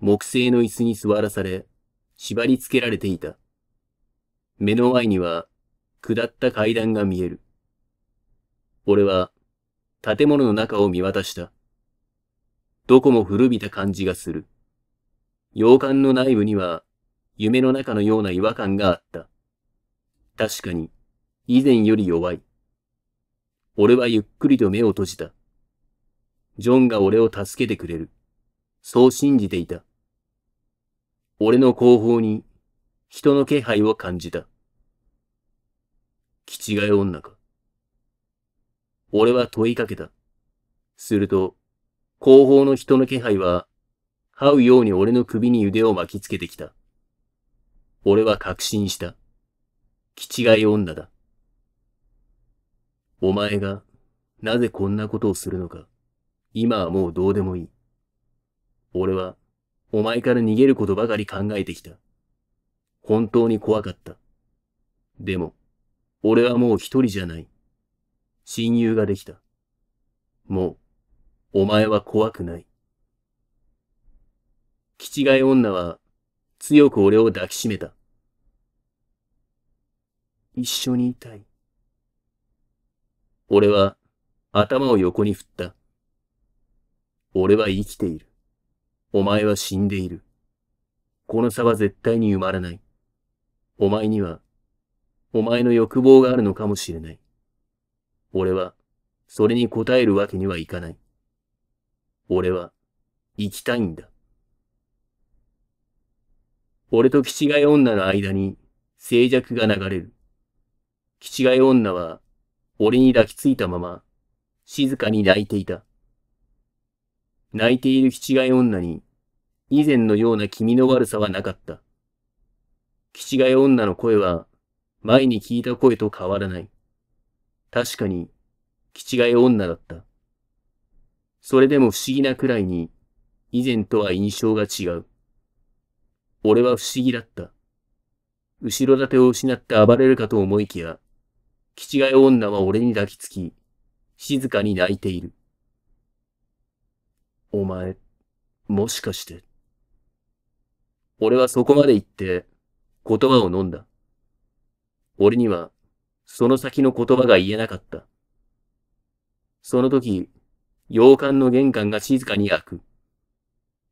木製の椅子に座らされ、縛り付けられていた。目の前には、下った階段が見える。俺は、建物の中を見渡した。どこも古びた感じがする。洋館の内部には、夢の中のような違和感があった。確かに、以前より弱い。俺はゆっくりと目を閉じた。ジョンが俺を助けてくれる。そう信じていた。俺の後方に人の気配を感じた。気違い女か。俺は問いかけた。すると、後方の人の気配は、這うように俺の首に腕を巻きつけてきた。俺は確信した。気違い女だ。お前が、なぜこんなことをするのか、今はもうどうでもいい。俺は、お前から逃げることばかり考えてきた。本当に怖かった。でも、俺はもう一人じゃない。親友ができた。もう、お前は怖くない。キチガイ女は、強く俺を抱きしめた。一緒にいたい。俺は頭を横に振った。俺は生きている。お前は死んでいる。この差は絶対に埋まらない。お前には、お前の欲望があるのかもしれない。俺は、それに応えるわけにはいかない。俺は、生きたいんだ。俺と吉違女の間に静寂が流れる。吉違女は俺に抱きついたまま、静かに泣いていた。泣いている気違い女に、以前のような気味の悪さはなかった。気違い女の声は、前に聞いた声と変わらない。確かに、気違い女だった。それでも不思議なくらいに、以前とは印象が違う。俺は不思議だった。後ろ盾を失って暴れるかと思いきや、チガイ女は俺に抱きつき、静かに泣いている。お前、もしかして。俺はそこまで言って、言葉を飲んだ。俺には、その先の言葉が言えなかった。その時、洋館の玄関が静かに開く。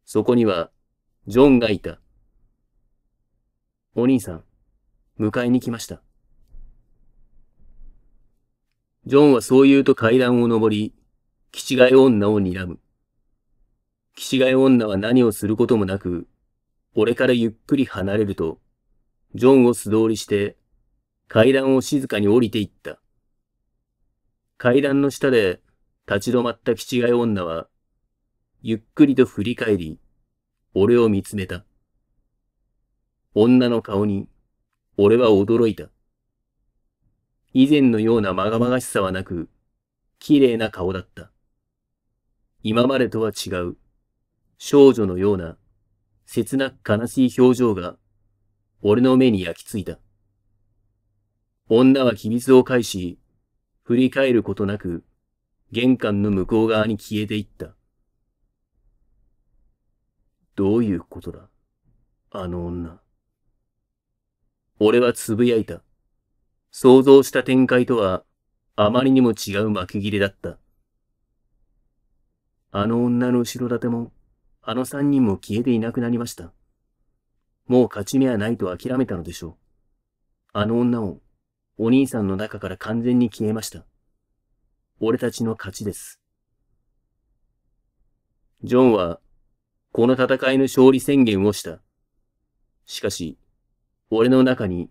そこには、ジョンがいた。お兄さん、迎えに来ました。ジョンはそう言うと階段を上り、チガイ女を睨む。チガイ女は何をすることもなく、俺からゆっくり離れると、ジョンを素通りして、階段を静かに降りていった。階段の下で立ち止まったチガイ女は、ゆっくりと振り返り、俺を見つめた。女の顔に、俺は驚いた。以前のようなまがまがしさはなく、綺麗な顔だった。今までとは違う、少女のような、切なく悲しい表情が、俺の目に焼き付いた。女は機密を返し、振り返ることなく、玄関の向こう側に消えていった。どういうことだあの女。俺は呟いた。想像した展開とは、あまりにも違う巻き切れだった。あの女の後ろ盾も、あの三人も消えていなくなりました。もう勝ち目はないと諦めたのでしょう。あの女を、お兄さんの中から完全に消えました。俺たちの勝ちです。ジョンは、この戦いの勝利宣言をした。しかし、俺の中に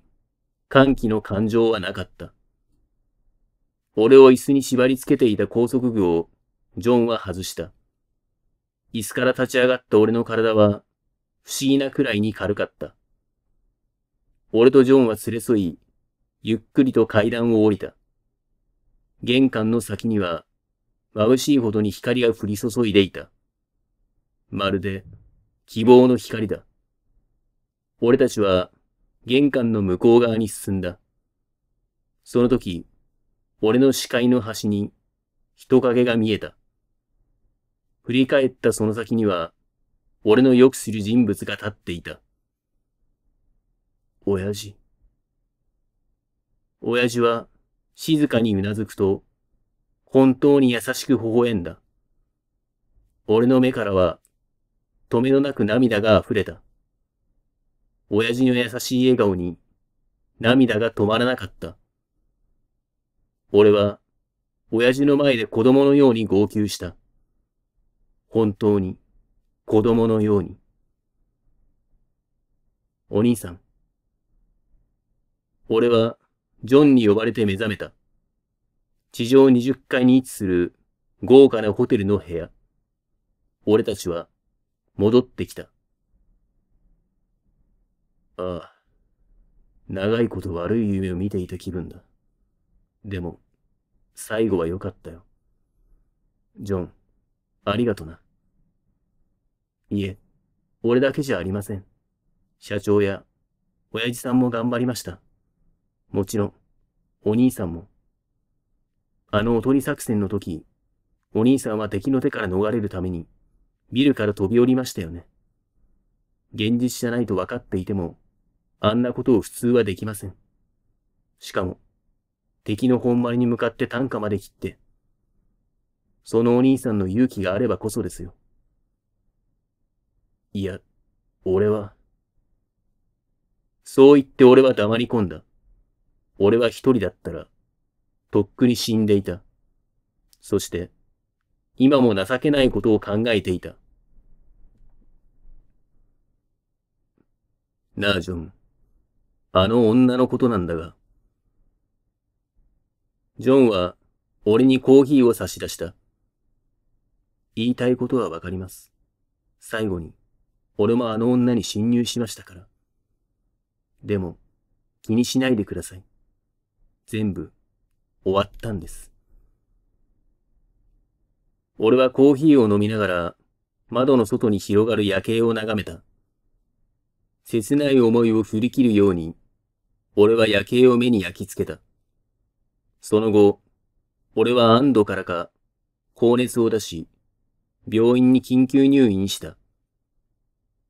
歓喜の感情はなかった。俺を椅子に縛り付けていた拘束具をジョンは外した。椅子から立ち上がった俺の体は不思議なくらいに軽かった。俺とジョンは連れ添い、ゆっくりと階段を降りた。玄関の先には眩しいほどに光が降り注いでいた。まるで希望の光だ。俺たちは玄関の向こう側に進んだ。その時、俺の視界の端に人影が見えた。振り返ったその先には、俺のよく知る人物が立っていた。親父。親父は静かに頷くと、本当に優しく微笑んだ。俺の目からは、止めのなく涙が溢れた。親父の優しい笑顔に涙が止まらなかった。俺は、親父の前で子供のように号泣した。本当に、子供のように。お兄さん。俺は、ジョンに呼ばれて目覚めた。地上20階に位置する豪華なホテルの部屋。俺たちは戻ってきた。ああ。長いこと悪い夢を見ていた気分だ。でも、最後は良かったよ。ジョン、ありがとな。いえ、俺だけじゃありません。社長や、親父さんも頑張りました。もちろん、お兄さんも。あのおとり作戦の時、お兄さんは敵の手から逃れるために、ビルから飛び降りましたよね。現実じゃないと分かっていても、あんなことを普通はできません。しかも、敵の本丸に向かって短歌まで切って、そのお兄さんの勇気があればこそですよ。いや、俺は。そう言って俺は黙り込んだ。俺は一人だったら、とっくに死んでいた。そして、今も情けないことを考えていた。なあ、ジョン。あの女のことなんだが。ジョンは、俺にコーヒーを差し出した。言いたいことはわかります。最後に、俺もあの女に侵入しましたから。でも、気にしないでください。全部、終わったんです。俺はコーヒーを飲みながら、窓の外に広がる夜景を眺めた。切ない思いを振り切るように、俺は夜景を目に焼き付けた。その後、俺は安堵からか、高熱を出し、病院に緊急入院した。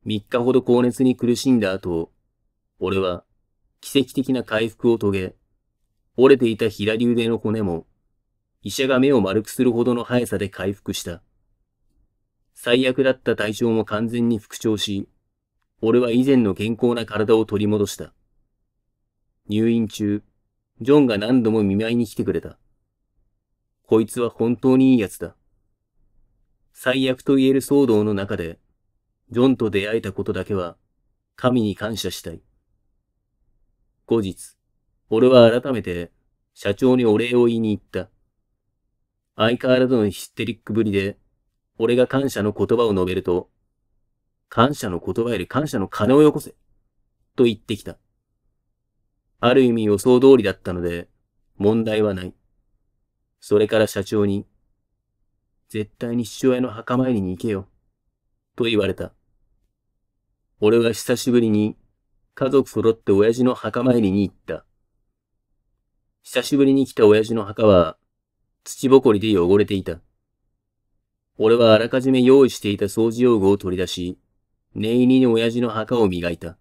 3日ほど高熱に苦しんだ後、俺は奇跡的な回復を遂げ、折れていた左腕の骨も、医者が目を丸くするほどの速さで回復した。最悪だった体調も完全に復調し、俺は以前の健康な体を取り戻した。入院中、ジョンが何度も見舞いに来てくれた。こいつは本当にいい奴だ。最悪と言える騒動の中で、ジョンと出会えたことだけは、神に感謝したい。後日、俺は改めて、社長にお礼を言いに行った。相変わらずのヒステリックぶりで、俺が感謝の言葉を述べると、感謝の言葉より感謝の金をよこせ、と言ってきた。ある意味予想通りだったので、問題はない。それから社長に、絶対に父親の墓参りに行けよ、と言われた。俺は久しぶりに家族揃って親父の墓参りに行った。久しぶりに来た親父の墓は土ぼこりで汚れていた。俺はあらかじめ用意していた掃除用具を取り出し、念入りに親父の墓を磨いた。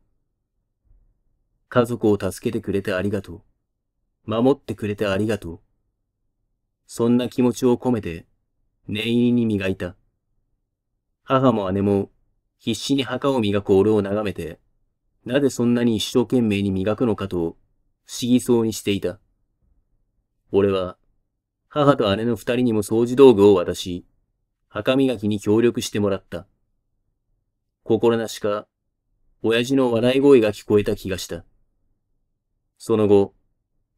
家族を助けてくれてありがとう。守ってくれてありがとう。そんな気持ちを込めて、念入りに磨いた。母も姉も必死に墓を磨く俺を眺めて、なぜそんなに一生懸命に磨くのかと不思議そうにしていた。俺は母と姉の二人にも掃除道具を渡し、墓磨きに協力してもらった。心なしか、親父の笑い声が聞こえた気がした。その後、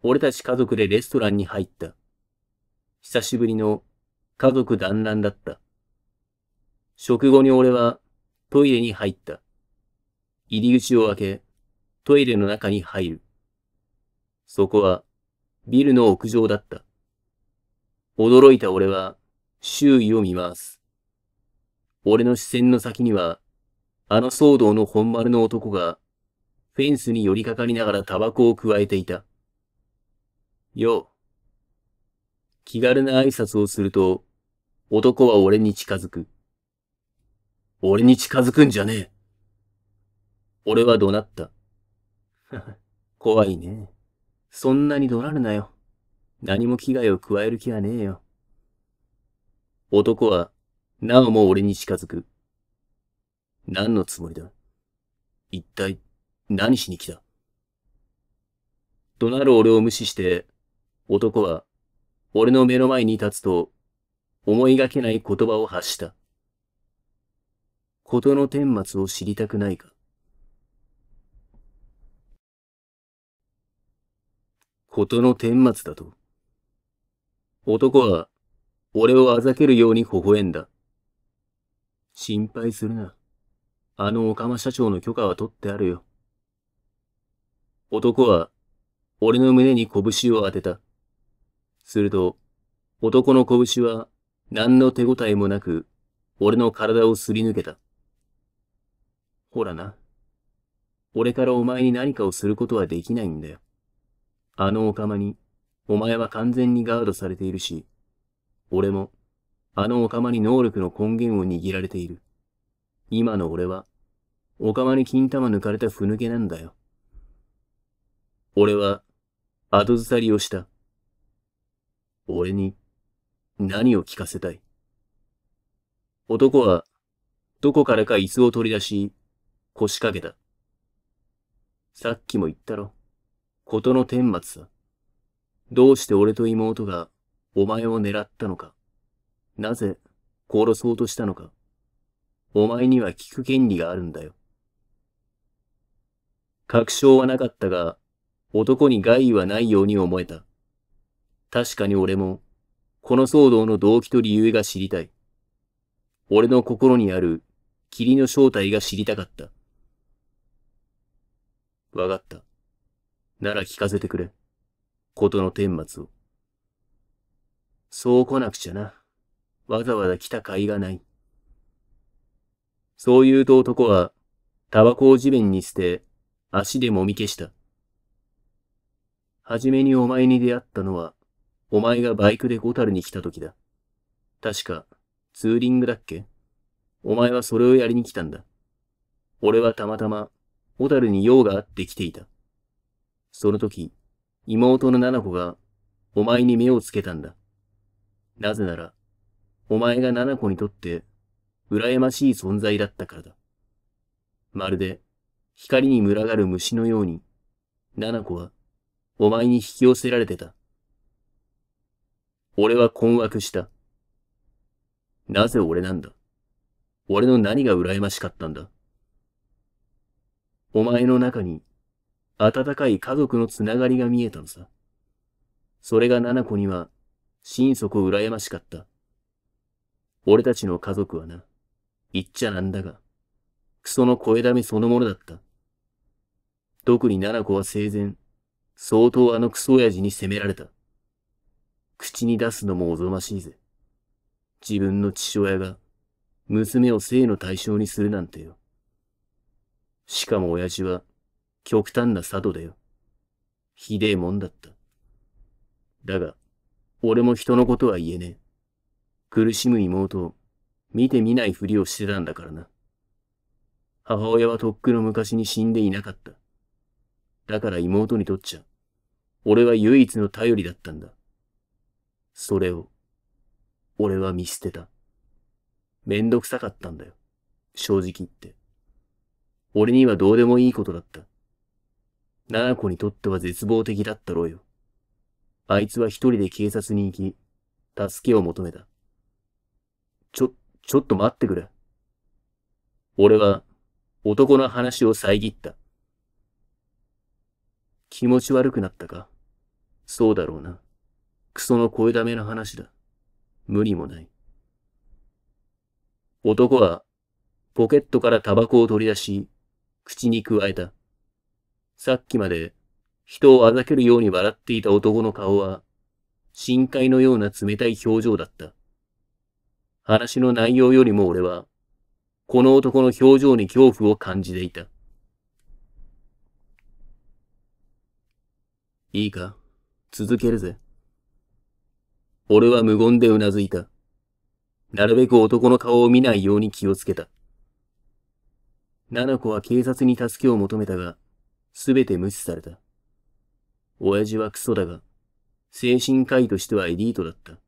俺たち家族でレストランに入った。久しぶりの家族団らんだった。食後に俺はトイレに入った。入り口を開け、トイレの中に入る。そこはビルの屋上だった。驚いた俺は周囲を見回す。俺の視線の先には、あの騒動の本丸の男がフェンスに寄りかかりながらタバコをくわえていた。よ。気軽な挨拶をすると、男は俺に近づく。俺に近づくんじゃねえ。俺は怒鳴った。怖いね。そんなに怒鳴るなよ。何も危害を加える気はねえよ。男は、なおも俺に近づく。何のつもりだ一体。何しに来た怒鳴る俺を無視して、男は、俺の目の前に立つと、思いがけない言葉を発した。事の顛末を知りたくないか事の顛末だと。男は、俺をあざけるように微笑んだ。心配するな。あの岡間社長の許可は取ってあるよ。男は、俺の胸に拳を当てた。すると、男の拳は何の手応えもなく、俺の体をすり抜けた。ほらな。俺からお前に何かをすることはできないんだよ。あのお釜に、お前は完全にガードされているし、俺も、あのお釜に能力の根源を握られている。今の俺は、お釜に金玉抜かれたふぬけなんだよ。俺は後ずさりをした。俺に何を聞かせたい男はどこからか椅子を取り出し腰掛けた。さっきも言ったろ。ことの天末さ。どうして俺と妹がお前を狙ったのか。なぜ殺そうとしたのか。お前には聞く権利があるんだよ。確証はなかったが、男に害意はないように思えた。確かに俺も、この騒動の動機と理由が知りたい。俺の心にある霧の正体が知りたかった。わかった。なら聞かせてくれ。ことの顛末を。そう来なくちゃな。わざわざ来た甲斐がない。そう言うと男は、タバコを地面に捨て、足でもみ消した。はじめにお前に出会ったのは、お前がバイクで小樽に来た時だ。確か、ツーリングだっけお前はそれをやりに来たんだ。俺はたまたま、小樽に用があって来ていた。その時、妹の七子が、お前に目をつけたんだ。なぜなら、お前が七子にとって、羨ましい存在だったからだ。まるで、光に群がる虫のように、七子は、お前に引き寄せられてた。俺は困惑した。なぜ俺なんだ俺の何が羨ましかったんだお前の中に温かい家族のつながりが見えたのさ。それが七子には心底羨ましかった。俺たちの家族はな、言っちゃなんだが、クソの声だめそのものだった。特に七子は生前、相当あのクソ親父に責められた。口に出すのもおぞましいぜ。自分の父親が娘を性の対象にするなんてよ。しかも親父は極端な佐渡だよ。ひでえもんだった。だが、俺も人のことは言えねえ。苦しむ妹を見て見ないふりをしてたんだからな。母親はとっくの昔に死んでいなかった。だから妹にとっちゃ、俺は唯一の頼りだったんだ。それを、俺は見捨てた。めんどくさかったんだよ。正直言って。俺にはどうでもいいことだった。七子にとっては絶望的だったろうよ。あいつは一人で警察に行き、助けを求めた。ちょ、ちょっと待ってくれ。俺は、男の話を遮った。気持ち悪くなったかそうだろうな。クソの声だめな話だ。無理もない。男は、ポケットからタバコを取り出し、口にくわえた。さっきまで、人をあざけるように笑っていた男の顔は、深海のような冷たい表情だった。話の内容よりも俺は、この男の表情に恐怖を感じていた。いいか続けるぜ。俺は無言でうなずいた。なるべく男の顔を見ないように気をつけた。七子は警察に助けを求めたが、すべて無視された。親父はクソだが、精神科医としてはエリートだった。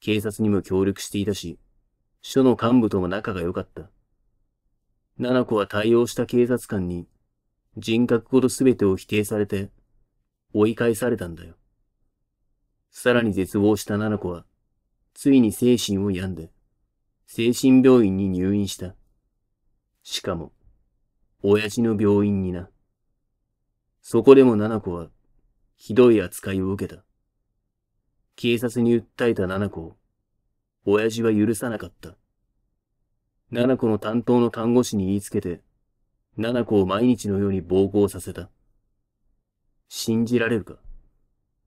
警察にも協力していたし、署の幹部とも仲が良かった。七子は対応した警察官に、人格ごと全てを否定されて、追い返されたんだよ。さらに絶望した七子は、ついに精神を病んで、精神病院に入院した。しかも、親父の病院にな。そこでも七子は、ひどい扱いを受けた。警察に訴えた七子を、親父は許さなかった。七子の担当の看護師に言いつけて、七子を毎日のように暴行させた。信じられるか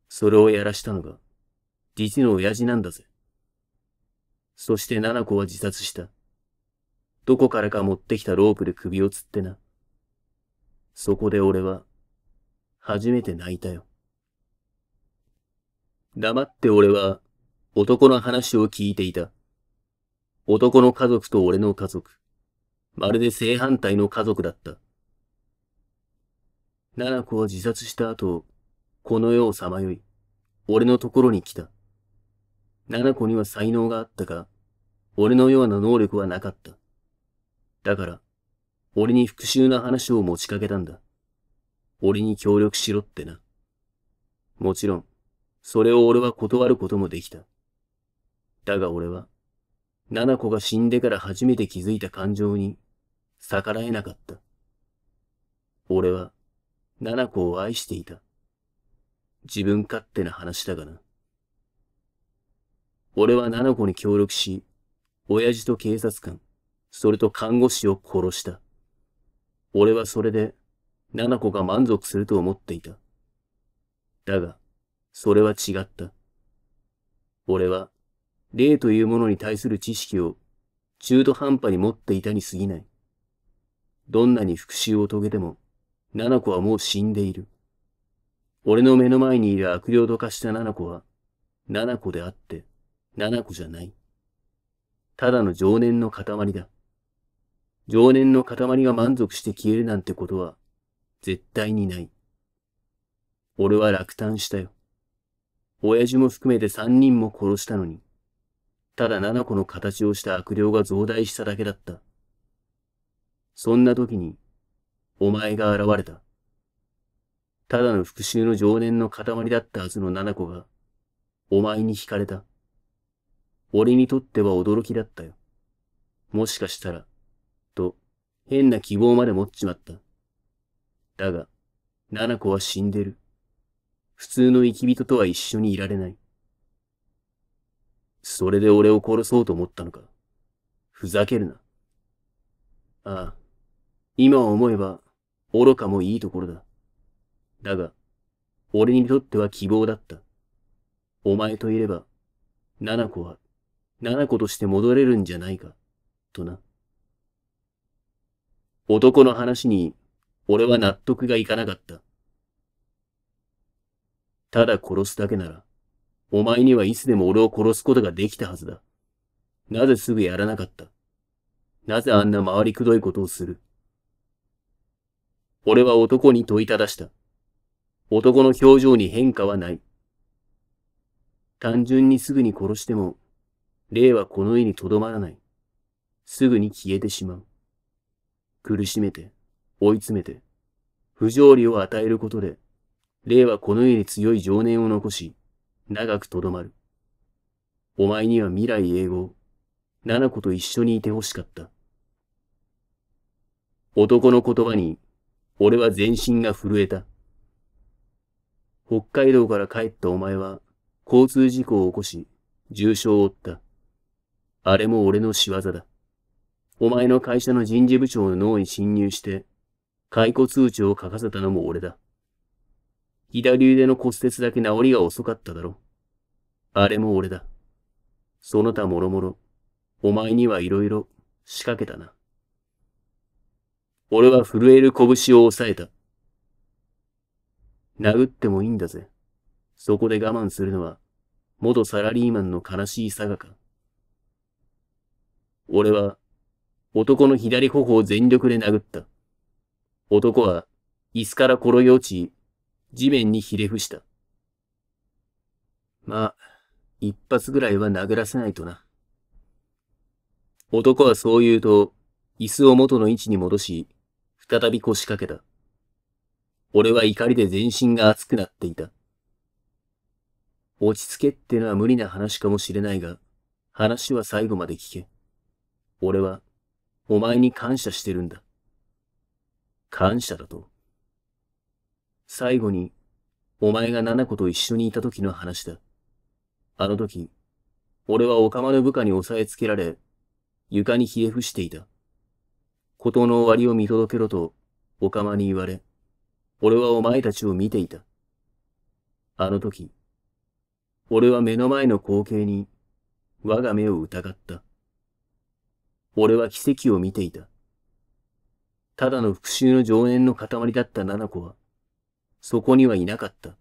それをやらしたのが、実の親父なんだぜ。そして七子は自殺した。どこからか持ってきたロープで首を吊ってな。そこで俺は、初めて泣いたよ。黙って俺は、男の話を聞いていた。男の家族と俺の家族。まるで正反対の家族だった。七子は自殺した後、この世をさまよい、俺のところに来た。七子には才能があったが、俺のような能力はなかった。だから、俺に復讐な話を持ちかけたんだ。俺に協力しろってな。もちろん、それを俺は断ることもできた。だが俺は、七子が死んでから初めて気づいた感情に逆らえなかった。俺は、七子を愛していた。自分勝手な話だがな。俺は七子に協力し、親父と警察官、それと看護師を殺した。俺はそれで、七子が満足すると思っていた。だが、それは違った。俺は、霊というものに対する知識を中途半端に持っていたに過ぎない。どんなに復讐を遂げても、七子はもう死んでいる。俺の目の前にいる悪霊と化した七子は、七子であって、七子じゃない。ただの情念の塊だ。情念の塊が満足して消えるなんてことは、絶対にない。俺は落胆したよ。親父も含めて三人も殺したのに、ただ七子の形をした悪霊が増大しただけだった。そんな時に、お前が現れた。ただの復讐の情念の塊だったはずの七子が、お前に惹かれた。俺にとっては驚きだったよ。もしかしたら、と、変な希望まで持っちまった。だが、七子は死んでる。普通の生き人とは一緒にいられない。それで俺を殺そうと思ったのか。ふざけるな。ああ、今思えば、愚かもいいところだ。だが、俺にとっては希望だった。お前といれば、七子は、七子として戻れるんじゃないか、とな。男の話に、俺は納得がいかなかった。ただ殺すだけなら、お前にはいつでも俺を殺すことができたはずだ。なぜすぐやらなかったなぜあんな回りくどいことをする俺は男に問いただした。男の表情に変化はない。単純にすぐに殺しても、霊はこの家に留まらない。すぐに消えてしまう。苦しめて、追い詰めて、不条理を与えることで、霊はこの家に強い情念を残し、長く留まる。お前には未来永劫、七子と一緒にいて欲しかった。男の言葉に俺は全身が震えた。北海道から帰ったお前は交通事故を起こし重傷を負った。あれも俺の仕業だ。お前の会社の人事部長の脳に侵入して解雇通知を書かせたのも俺だ。左腕の骨折だけ治りが遅かっただろ。あれも俺だ。その他もろもろ、お前には色々仕掛けたな。俺は震える拳を押さえた。殴ってもいいんだぜ。そこで我慢するのは、元サラリーマンの悲しい佐賀か。俺は、男の左頬を全力で殴った。男は、椅子から転げ落ち、地面にひれ伏した。まあ、一発ぐらいは殴らせないとな。男はそう言うと、椅子を元の位置に戻し、再び腰掛けた。俺は怒りで全身が熱くなっていた。落ち着けってのは無理な話かもしれないが、話は最後まで聞け。俺は、お前に感謝してるんだ。感謝だと。最後に、お前が七子と一緒にいた時の話だ。あの時、俺はお釜の部下に押さえつけられ、床にひれ伏していた。事の終わりを見届けろと、おかまに言われ、俺はお前たちを見ていた。あの時、俺は目の前の光景に、我が目を疑った。俺は奇跡を見ていた。ただの復讐の上演の塊だった七子は、そこにはいなかった。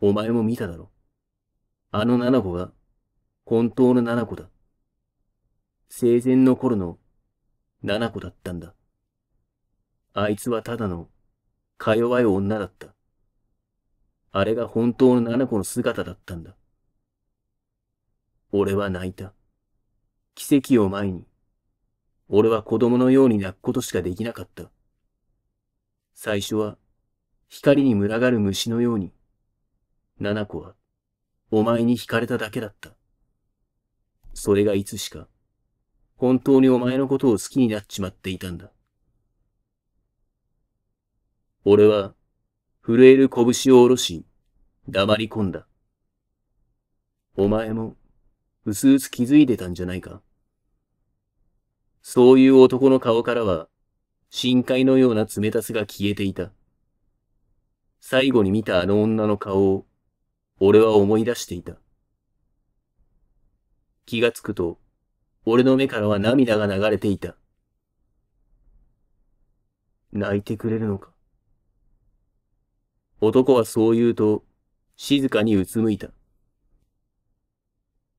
お前も見ただろ。あの七子が、本当の七子だ。生前の頃の七子だったんだ。あいつはただの、か弱い女だった。あれが本当の七子の姿だったんだ。俺は泣いた。奇跡を前に、俺は子供のように泣くことしかできなかった。最初は、光に群がる虫のように、七子は、お前に惹かれただけだった。それがいつしか、本当にお前のことを好きになっちまっていたんだ。俺は、震える拳を下ろし、黙り込んだ。お前も、うすうす気づいてたんじゃないか。そういう男の顔からは、深海のような冷たさが消えていた。最後に見たあの女の顔を、俺は思い出していた。気がつくと、俺の目からは涙が流れていた。泣いてくれるのか。男はそう言うと、静かにうつむいた。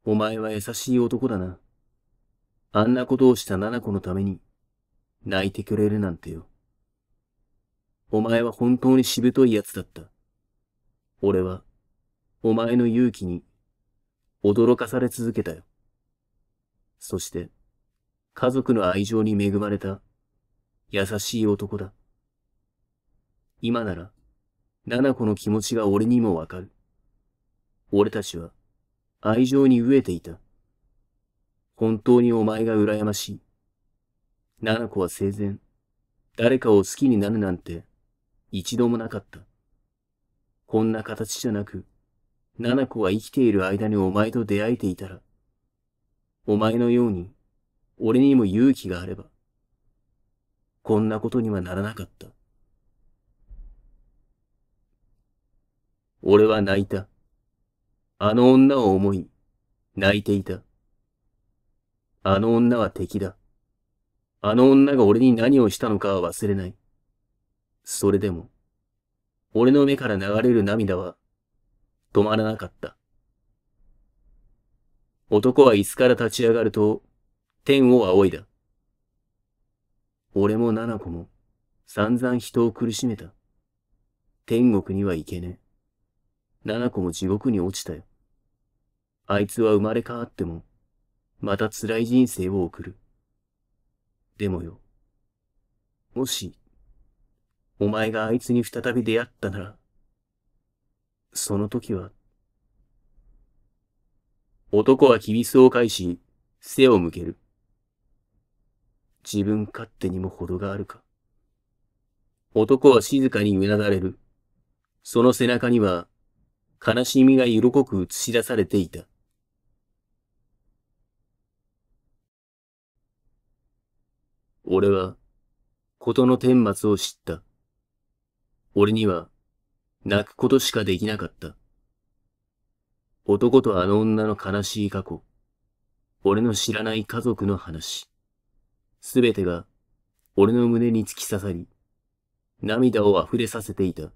お前は優しい男だな。あんなことをした七子のために、泣いてくれるなんてよ。お前は本当にしぶとい奴だった。俺は、お前の勇気に、驚かされ続けたよ。そして、家族の愛情に恵まれた、優しい男だ。今なら、七子の気持ちが俺にもわかる。俺たちは、愛情に飢えていた。本当にお前が羨ましい。七子は生前、誰かを好きになるなんて、一度もなかった。こんな形じゃなく、七子は生きている間にお前と出会えていたら、お前のように、俺にも勇気があれば、こんなことにはならなかった。俺は泣いた。あの女を思い、泣いていた。あの女は敵だ。あの女が俺に何をしたのかは忘れない。それでも、俺の目から流れる涙は止まらなかった。男は椅子から立ち上がると、天を仰いだ。俺も七子も散々人を苦しめた。天国には行けねえ。七子も地獄に落ちたよ。あいつは生まれ変わっても、また辛い人生を送る。でもよ、もし、お前があいつに再び出会ったなら、その時は男はきびすを返し、背を向ける。自分勝手にも程があるか。男は静かにうなだれる。その背中には、悲しみが色濃く映し出されていた。俺は、ことの顛末を知った。俺には、泣くことしかできなかった。男とあの女の悲しい過去。俺の知らない家族の話。すべてが、俺の胸に突き刺さり、涙を溢れさせていた。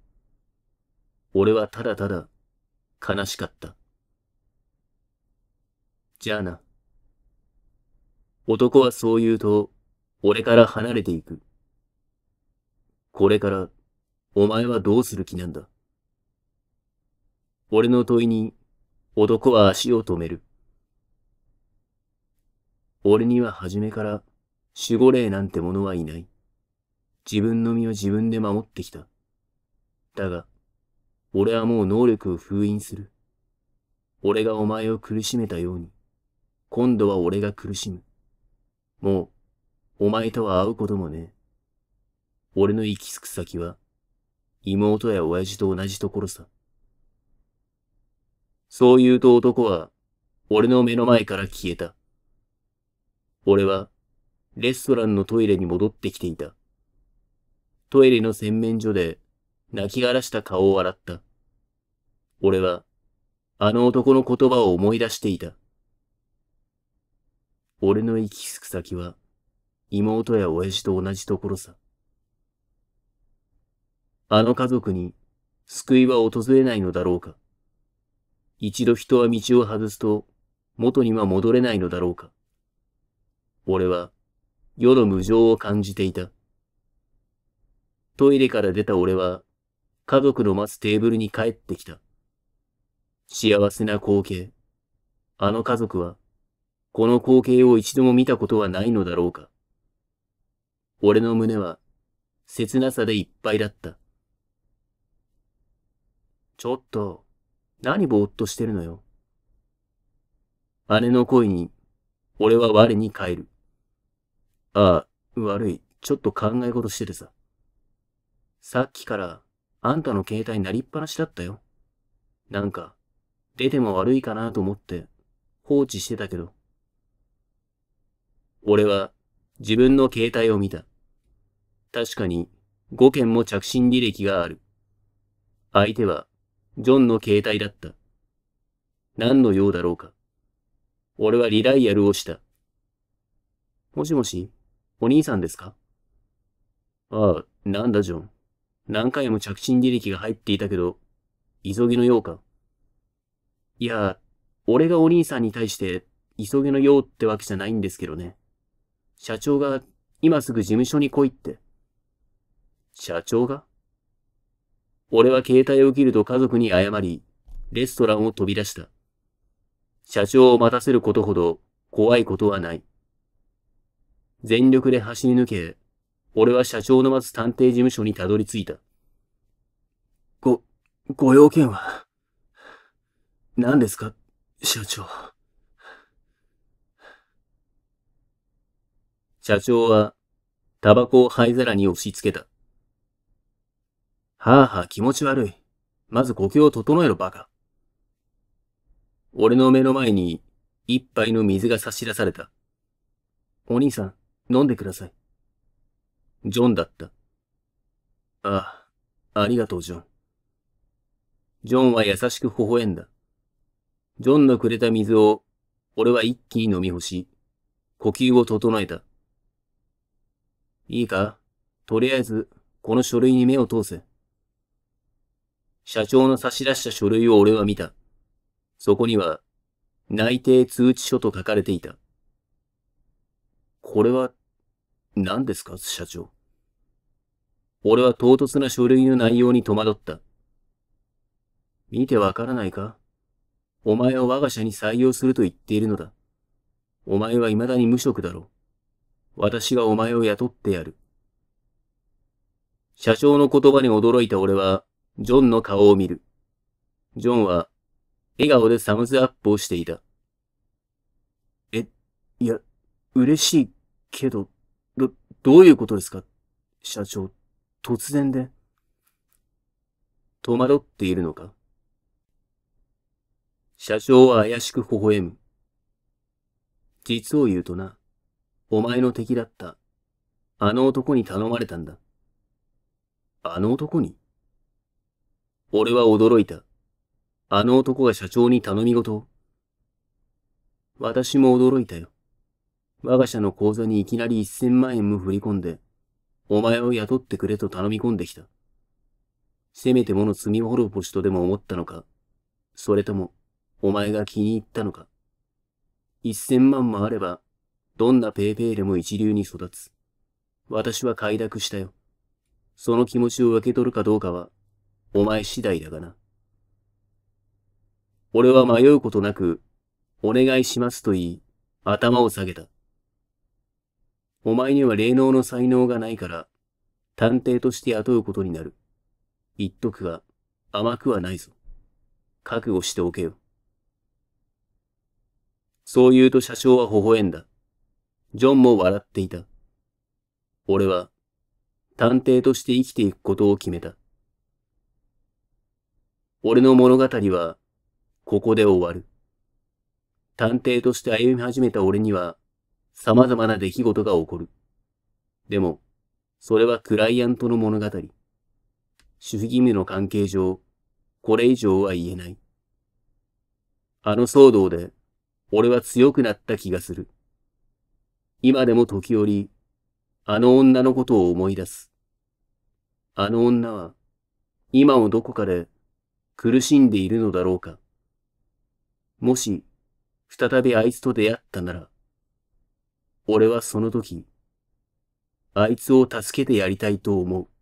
俺はただただ、悲しかった。じゃあな。男はそう言うと、俺から離れていく。これから、お前はどうする気なんだ俺の問いに男は足を止める。俺には初めから守護霊なんてものはいない。自分の身を自分で守ってきた。だが、俺はもう能力を封印する。俺がお前を苦しめたように、今度は俺が苦しむ。もう、お前とは会うこともねえ。俺の行き着く先は、妹や親父と同じところさ。そう言うと男は、俺の目の前から消えた。俺は、レストランのトイレに戻ってきていた。トイレの洗面所で、泣きがらした顔を洗った。俺は、あの男の言葉を思い出していた。俺の行き着く先は、妹や親父と同じところさ。あの家族に救いは訪れないのだろうか。一度人は道を外すと、元には戻れないのだろうか。俺は、世の無常を感じていた。トイレから出た俺は、家族の待つテーブルに帰ってきた。幸せな光景。あの家族は、この光景を一度も見たことはないのだろうか。俺の胸は、切なさでいっぱいだった。ちょっと、何ぼーっとしてるのよ。姉の恋に、俺は我に帰る。ああ、悪い。ちょっと考え事しててさ。さっきから、あんたの携帯鳴りっぱなしだったよ。なんか、出ても悪いかなと思って、放置してたけど。俺は、自分の携帯を見た。確かに、5件も着信履歴がある。相手は、ジョンの携帯だった。何の用だろうか。俺はリライアルをした。もしもし、お兄さんですかああ、なんだジョン。何回も着信履歴が入っていたけど、急ぎの用か。いや、俺がお兄さんに対して、急ぎの用ってわけじゃないんですけどね。社長が、今すぐ事務所に来いって。社長が俺は携帯を切ると家族に謝り、レストランを飛び出した。社長を待たせることほど怖いことはない。全力で走り抜け、俺は社長の待つ探偵事務所にたどり着いた。ご、ご用件は、何ですか、社長。社長は、タバコを灰皿に押し付けた。はあはあ気持ち悪い。まず呼吸を整えろバカ。俺の目の前に一杯の水が差し出された。お兄さん、飲んでください。ジョンだった。ああ、ありがとう、ジョン。ジョンは優しく微笑んだ。ジョンのくれた水を、俺は一気に飲み干し、呼吸を整えた。いいかとりあえず、この書類に目を通せ。社長の差し出した書類を俺は見た。そこには、内定通知書と書かれていた。これは、何ですか、社長。俺は唐突な書類の内容に戸惑った。見てわからないかお前を我が社に採用すると言っているのだ。お前は未だに無職だろう。私がお前を雇ってやる。社長の言葉に驚いた俺は、ジョンの顔を見る。ジョンは、笑顔でサムズアップをしていた。え、いや、嬉しいけど、ど、どういうことですか社長、突然で。戸惑っているのか社長は怪しく微笑む。実を言うとな、お前の敵だった、あの男に頼まれたんだ。あの男に俺は驚いた。あの男が社長に頼み事を。私も驚いたよ。我が社の口座にいきなり1000万円も振り込んで、お前を雇ってくれと頼み込んできた。せめてもの罪滅ぼしとでも思ったのか、それとも、お前が気に入ったのか。1000万もあれば、どんなペーペーでも一流に育つ。私は快諾したよ。その気持ちを受け取るかどうかはお前次第だがな。俺は迷うことなく、お願いしますと言い、頭を下げた。お前には霊能の才能がないから、探偵として雇うことになる。言っとくが、甘くはないぞ。覚悟しておけよ。そう言うと車掌は微笑んだ。ジョンも笑っていた。俺は、探偵として生きていくことを決めた。俺の物語は、ここで終わる。探偵として歩み始めた俺には、様々な出来事が起こる。でも、それはクライアントの物語。主義義務の関係上、これ以上は言えない。あの騒動で、俺は強くなった気がする。今でも時折、あの女のことを思い出す。あの女は、今もどこかで苦しんでいるのだろうか。もし、再びあいつと出会ったなら、俺はその時、あいつを助けてやりたいと思う。